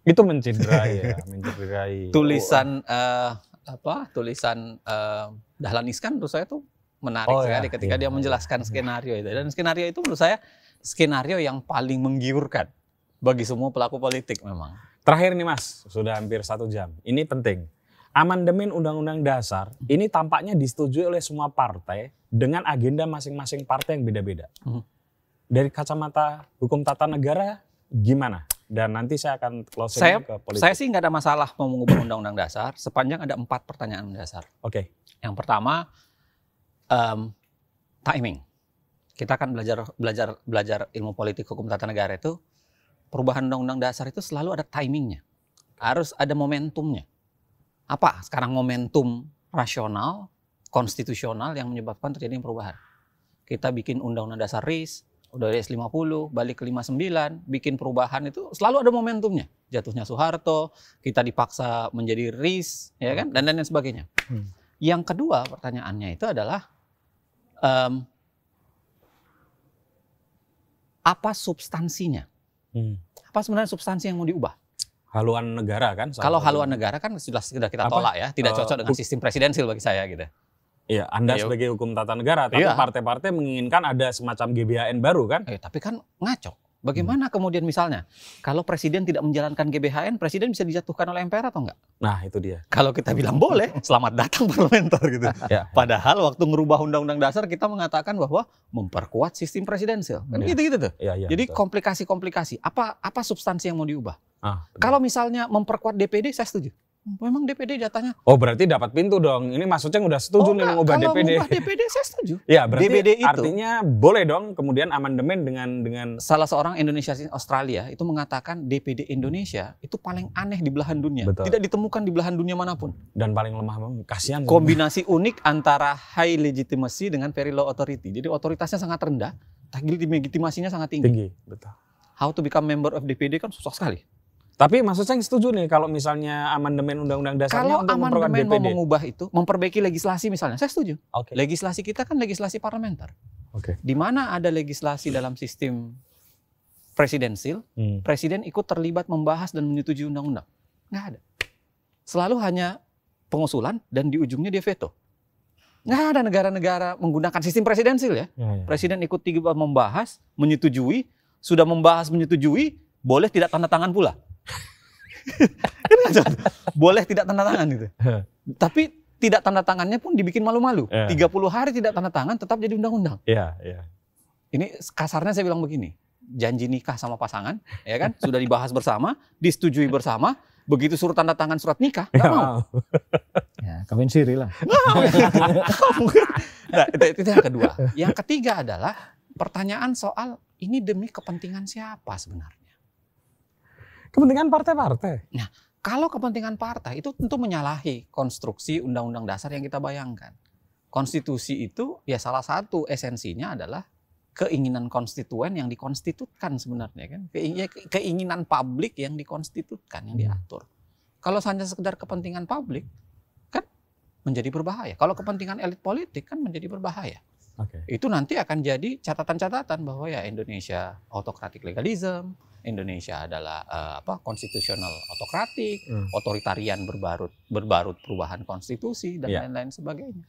itu mencederai ya, (laughs) mencederai. Tulisan oh. uh, apa tulisan uh, Dahlan Iskan menurut saya itu menarik oh, sekali ya, ketika iya. dia menjelaskan iya. skenario itu dan skenario itu menurut saya skenario yang paling menggiurkan bagi semua pelaku politik memang. Terakhir nih Mas, sudah hampir satu jam. Ini penting. Amandemen Undang-Undang Dasar ini tampaknya disetujui oleh semua partai dengan agenda masing-masing partai yang beda-beda. Hmm. Dari kacamata hukum tata negara, gimana? Dan nanti saya akan close saya, ke politik. Saya sih nggak ada masalah mau mengubah undang-undang dasar sepanjang ada empat pertanyaan dasar. Oke. Okay. Yang pertama um, timing. Kita akan belajar belajar belajar ilmu politik hukum tata negara itu perubahan undang-undang dasar itu selalu ada timingnya, harus ada momentumnya. Apa sekarang momentum rasional, konstitusional yang menyebabkan terjadi perubahan? Kita bikin undang-undang dasar RIS, udah dari S50 balik ke 59 bikin perubahan itu selalu ada momentumnya jatuhnya Soeharto kita dipaksa menjadi RIS ya kan dan dan lain sebagainya hmm. yang kedua pertanyaannya itu adalah um, apa substansinya hmm. apa sebenarnya substansi yang mau diubah haluan negara kan kalau haluan negara kan sudah sudah kita tolak ya tidak eh, cocok dengan sistem presidensil bagi saya gitu Iya, Anda Ayo. sebagai hukum tata negara, tapi iya. partai-partai iya. menginginkan ada semacam GBHN baru kan? Eh, tapi kan ngaco. Bagaimana hmm. kemudian misalnya kalau presiden tidak menjalankan GBHN, presiden bisa dijatuhkan oleh MPR atau enggak? Nah, itu dia. Kalau kita bilang boleh, (laughs) selamat datang parlementer gitu. ya. Padahal waktu ngerubah undang-undang dasar kita mengatakan bahwa memperkuat sistem presidensial. Kan ya. gitu-gitu ya. tuh. Ya, ya, Jadi komplikasi-komplikasi. Apa apa substansi yang mau diubah? Ah, kalau misalnya memperkuat DPD saya setuju. Memang DPD datanya Oh berarti dapat pintu dong. Ini maksudnya udah setuju oh, nih mengubah kalau DPD. Kalau DPD saya setuju. (laughs) ya berarti DPD itu, artinya boleh dong kemudian amandemen dengan dengan. Salah seorang Indonesia Australia itu mengatakan DPD Indonesia itu paling aneh di belahan dunia. Betul. Tidak ditemukan di belahan dunia manapun. Dan paling lemah banget. Kasihan. Kombinasi lemah. unik antara high legitimacy dengan very low authority. Jadi otoritasnya sangat rendah, tapi legitimasinya sangat tinggi. Tinggi, betul. How to become member of DPD kan susah sekali. Tapi maksudnya yang setuju nih kalau misalnya amandemen undang-undang dasarnya kalau untuk amandemen DPD. mau mengubah itu, memperbaiki legislasi misalnya, saya setuju. Okay. Legislasi kita kan legislasi parlementer. Okay. Di mana ada legislasi dalam sistem presidensil, hmm. presiden ikut terlibat membahas dan menyetujui undang-undang. Nggak ada. Selalu hanya pengusulan dan di ujungnya dia veto. Nggak ada negara-negara menggunakan sistem presidensil ya. ya, ya. Presiden ikut tiba membahas, menyetujui, sudah membahas, menyetujui, boleh tidak tanda tangan pula. Kan boleh tidak tanda tangan itu, Tapi tidak tanda tangannya pun dibikin malu-malu. Yeah. 30 hari tidak tanda tangan tetap jadi undang-undang. Iya, -undang. Iya. yeah, Ini kasarnya saya bilang begini, janji nikah sama pasangan, ya kan? Sudah dibahas bersama, disetujui bersama, begitu suruh tanda tangan surat nikah, nggak iya. mau. Ya, kawin siri lah. (laughs) nah, itu, itu yang kedua. Yang ketiga adalah pertanyaan soal ini demi kepentingan siapa sebenarnya? Kepentingan partai-partai. Nah, kalau kepentingan partai itu tentu menyalahi konstruksi undang-undang dasar yang kita bayangkan. Konstitusi itu ya salah satu esensinya adalah keinginan konstituen yang dikonstitutkan sebenarnya kan. Ya, keinginan publik yang dikonstitutkan, yang hmm. diatur. Kalau hanya sekedar kepentingan publik kan menjadi berbahaya. Kalau kepentingan elit politik kan menjadi berbahaya. Okay. Itu nanti akan jadi catatan-catatan bahwa ya Indonesia autokratik legalisme. Indonesia adalah uh, apa konstitusional otokratik, hmm. otoritarian berbarut berbarut perubahan konstitusi dan ya. lain-lain yeah. sebagainya.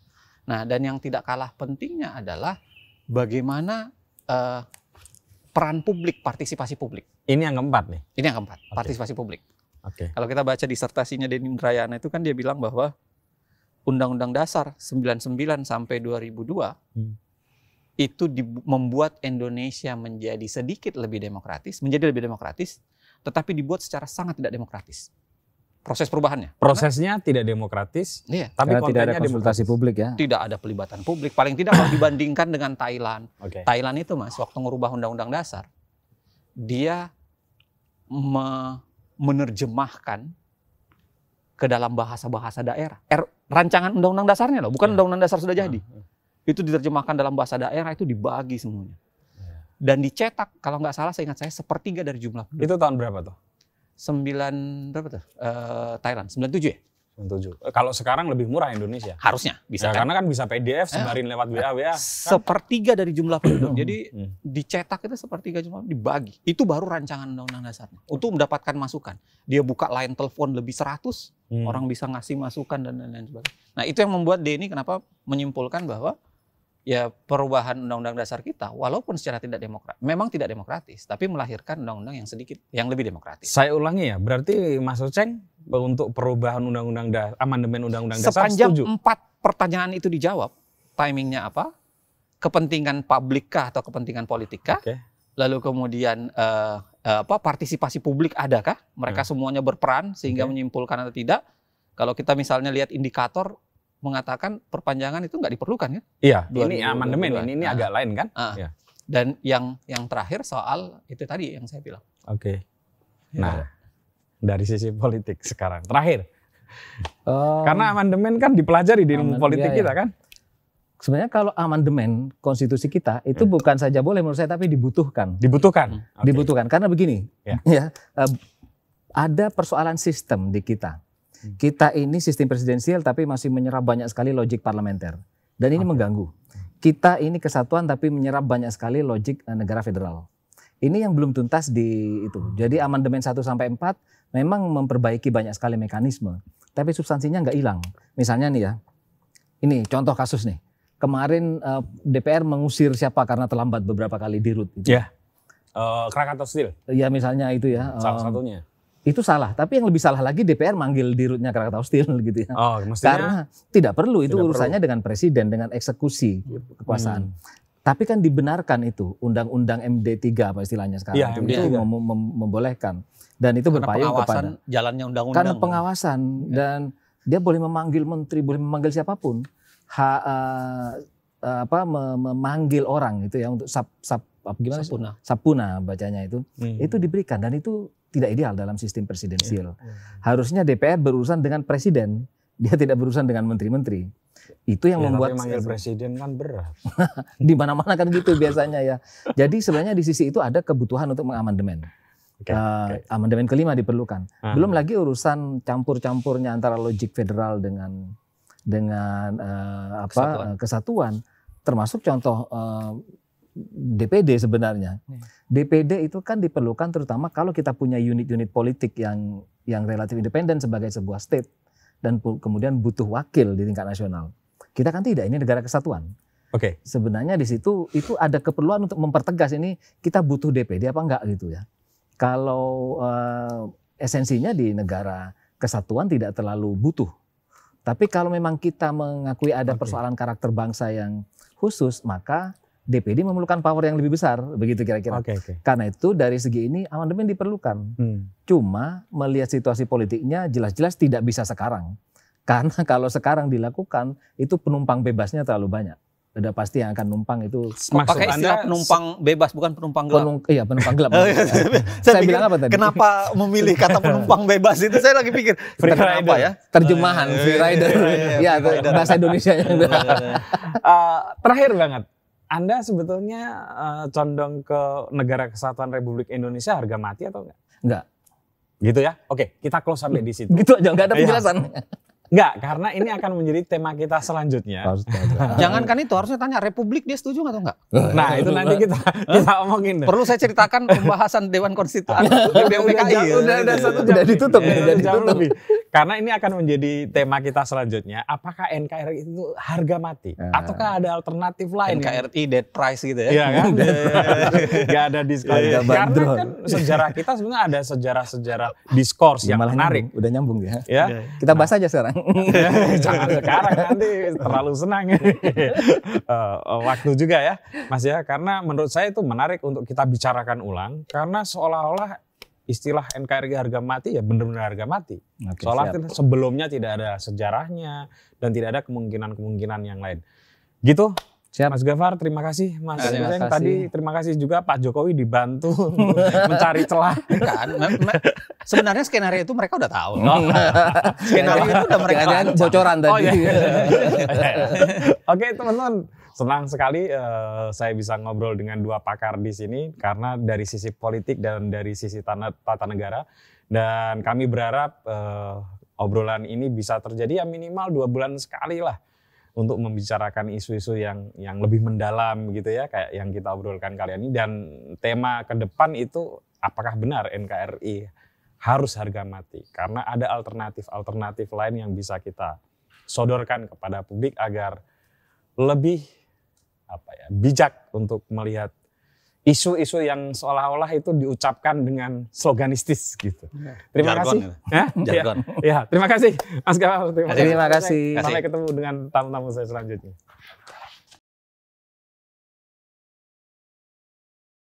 Nah, dan yang tidak kalah pentingnya adalah bagaimana uh, peran publik, partisipasi publik. Ini yang keempat nih. Ini yang keempat, okay. partisipasi publik. Oke. Okay. Kalau kita baca disertasinya Denny Indrayana itu kan dia bilang bahwa Undang-Undang Dasar 99 sampai 2002 hmm itu membuat Indonesia menjadi sedikit lebih demokratis, menjadi lebih demokratis, tetapi dibuat secara sangat tidak demokratis. Proses perubahannya. Prosesnya Karena, tidak demokratis, iya. tapi tidak ada konsultasi publik ya. Tidak ada pelibatan publik, paling tidak kalau (coughs) dibandingkan dengan Thailand. Okay. Thailand itu Mas waktu ngerubah undang-undang dasar, dia me menerjemahkan ke dalam bahasa-bahasa daerah. R er, rancangan undang-undang dasarnya loh, bukan iya. undang-undang dasar sudah iya. jadi. Iya itu diterjemahkan dalam bahasa daerah itu dibagi semuanya. Iya. Dan dicetak kalau nggak salah saya ingat saya sepertiga dari jumlah penduduk. Itu tahun berapa tuh? sembilan berapa tuh? e, Thailand tujuh ya? tujuh eh, Kalau sekarang lebih murah Indonesia. Harusnya bisa. Ya, kan? Karena kan bisa PDF sebarin eh, lewat WA WA. Kan? Eh, sepertiga dari jumlah penduduk. Jadi (clears throat) hmm. dicetak itu sepertiga jumlah dibagi. Itu baru rancangan undang-undang dasarnya. Untuk mendapatkan masukan. Dia buka line telepon lebih seratus hmm. orang bisa ngasih masukan dan lain-lain sebagainya. Nah, itu yang membuat Denny kenapa menyimpulkan bahwa ya perubahan undang-undang dasar kita walaupun secara tidak demokrat memang tidak demokratis tapi melahirkan undang-undang yang sedikit yang lebih demokratis. Saya ulangi ya, berarti Mas Oceng untuk perubahan undang-undang da, amandemen undang-undang dasar sepanjang setuju. empat pertanyaan itu dijawab, timingnya apa? Kepentingan publikkah atau kepentingan politikkah? Okay. Lalu kemudian uh, uh, apa partisipasi publik adakah? Mereka hmm. semuanya berperan sehingga okay. menyimpulkan atau tidak? Kalau kita misalnya lihat indikator mengatakan perpanjangan itu nggak diperlukan kan? Iya. Ini amandemen ini, ini nah. agak lain kan? Uh, ya. Dan yang yang terakhir soal itu tadi yang saya bilang. Oke. Okay. Iya. Nah, dari sisi politik sekarang terakhir. Um, Karena amandemen kan dipelajari di ilmu politik ya, kita iya. kan? Sebenarnya kalau amandemen konstitusi kita itu hmm. bukan saja boleh menurut saya tapi dibutuhkan. Dibutuhkan. Hmm. Okay. Dibutuhkan karena begini, iya. ya. ya ada persoalan sistem di kita Hmm. Kita ini sistem presidensial tapi masih menyerap banyak sekali logik parlementer. Dan ini okay. mengganggu. Hmm. Kita ini kesatuan tapi menyerap banyak sekali logik eh, negara federal. Ini yang belum tuntas di itu. Jadi amandemen 1 sampai 4 memang memperbaiki banyak sekali mekanisme, tapi substansinya nggak hilang. Misalnya nih ya. Ini contoh kasus nih. Kemarin eh, DPR mengusir siapa karena terlambat beberapa kali di root. Gitu. Yeah. Ya. Uh, Krakatau Steel. Ya misalnya itu ya. Salah eh, satunya itu salah. Tapi yang lebih salah lagi DPR manggil dirutnya Krakatau Steel (laughs) gitu ya. Oh, mestinya Karena tidak perlu itu tidak urusannya perlu. dengan presiden dengan eksekusi gitu. kekuasaan. Hmm. Tapi kan dibenarkan itu undang-undang MD3 apa istilahnya sekarang ya, MD3. itu mem mem membolehkan dan itu Karena berpayung kepada jalannya undang-undang. Karena pengawasan ya. dan dia boleh memanggil menteri, boleh memanggil siapapun. Ha, uh, apa memanggil orang itu ya untuk sub sub apa gimana sapuna. sapuna bacanya itu hmm. itu diberikan dan itu tidak ideal dalam sistem presidensial. Iya. Hmm. Harusnya DPR berurusan dengan presiden, dia tidak berurusan dengan menteri-menteri. Itu yang ya, membuat manggil presiden kan berat. (laughs) di mana-mana kan gitu biasanya ya. Jadi sebenarnya di sisi itu ada kebutuhan untuk mengamandemen. Okay, uh, eh, Amandemen kelima diperlukan. Ah. Belum lagi urusan campur-campurnya antara logik federal dengan dengan uh, apa kesatuan. Eh, kesatuan termasuk contoh uh, DPD sebenarnya. Hmm. Iya. DPD itu kan diperlukan terutama kalau kita punya unit-unit politik yang yang relatif independen sebagai sebuah state dan kemudian butuh wakil di tingkat nasional. Kita kan tidak, ini negara kesatuan. Oke. Okay. Sebenarnya di situ itu ada keperluan untuk mempertegas ini kita butuh DPD apa enggak gitu ya. Kalau uh, esensinya di negara kesatuan tidak terlalu butuh. Tapi kalau memang kita mengakui ada okay. persoalan karakter bangsa yang khusus, maka DPD memerlukan power yang lebih besar, begitu kira-kira. Okay, okay. Karena itu dari segi ini amandemen diperlukan. Hmm. Cuma melihat situasi politiknya jelas-jelas tidak bisa sekarang. (laughs) Karena kalau sekarang dilakukan itu penumpang bebasnya terlalu banyak. Sudah pasti yang akan numpang itu Maksud pakai istilah Anda, penumpang bebas bukan penumpang gelap. Penung, iya, penumpang gelap. (laughs) Oh, iya. saya, saya bilang apa tadi? Kenapa memilih kata penumpang bebas itu? Saya lagi pikir free rider. Apa ya? Terjemahan oh, iya, free rider. Iya, iya ya, bahasa Indonesia yang. uh, (laughs) terakhir banget anda sebetulnya uh, condong ke negara kesatuan Republik Indonesia harga mati atau enggak? Enggak. Gitu ya? Oke, kita close sampai di situ. (laughs) Gitu aja, enggak ada iya. penjelasan. Ya. Enggak, karena ini akan menjadi tema kita selanjutnya. (laughs) Jangan kan itu harusnya tanya Republik dia setuju atau enggak? (laughs) Nah, itu nanti kita kita omongin. Perlu saya ceritakan pembahasan Dewan Konstitusi DPR PKI. satu jam. Udah ditutup, udah ditutup. Karena ini akan menjadi tema kita selanjutnya. Apakah NKRI itu harga mati? Nah. Ataukah ada alternatif lain? NKRI dead price gitu ya? Iya kan? Iya, iya. Gak ada diskon. Iya, Karena kan sejarah kita sebenarnya ada sejarah-sejarah diskors yang yang menarik. Nyambung. Udah nyambung ya? ya? Kita bahas nah. aja sekarang. (laughs) Jangan sekarang nanti terlalu senang. (laughs) Eh, eh, waktu juga ya Mas ya. Karena menurut saya itu menarik untuk kita bicarakan ulang. Karena seolah-olah istilah NKRI harga mati ya benar-benar harga mati. Okay, Soalnya sebelumnya tidak ada sejarahnya dan tidak ada kemungkinan-kemungkinan yang lain. Gitu. Siap. Mas Gafar, terima kasih. Mas terima kasih. tadi terima kasih juga Pak Jokowi dibantu (laughs) mencari celah. Kan, sebenarnya skenario itu mereka udah tahu. No? Oh. skenario itu udah mereka Jangan bocoran tadi. Oh, iya. (laughs) Oke, teman-teman senang sekali uh, saya bisa ngobrol dengan dua pakar di sini karena dari sisi politik dan dari sisi tata, tata negara dan kami berharap uh, obrolan ini bisa terjadi ya minimal dua bulan sekali lah untuk membicarakan isu-isu yang yang lebih mendalam gitu ya kayak yang kita obrolkan kali ini dan tema ke depan itu apakah benar NKRI harus harga mati karena ada alternatif-alternatif lain yang bisa kita sodorkan kepada publik agar lebih apa ya bijak untuk melihat isu-isu yang seolah-olah itu diucapkan dengan sloganistis gitu. Terima Jargon, kasih. Ya. (laughs) Jargon. Ya, ya, terima kasih Mas Gamal. Terima, terima kasih. kasih. Sampai ketemu dengan tamu-tamu saya selanjutnya.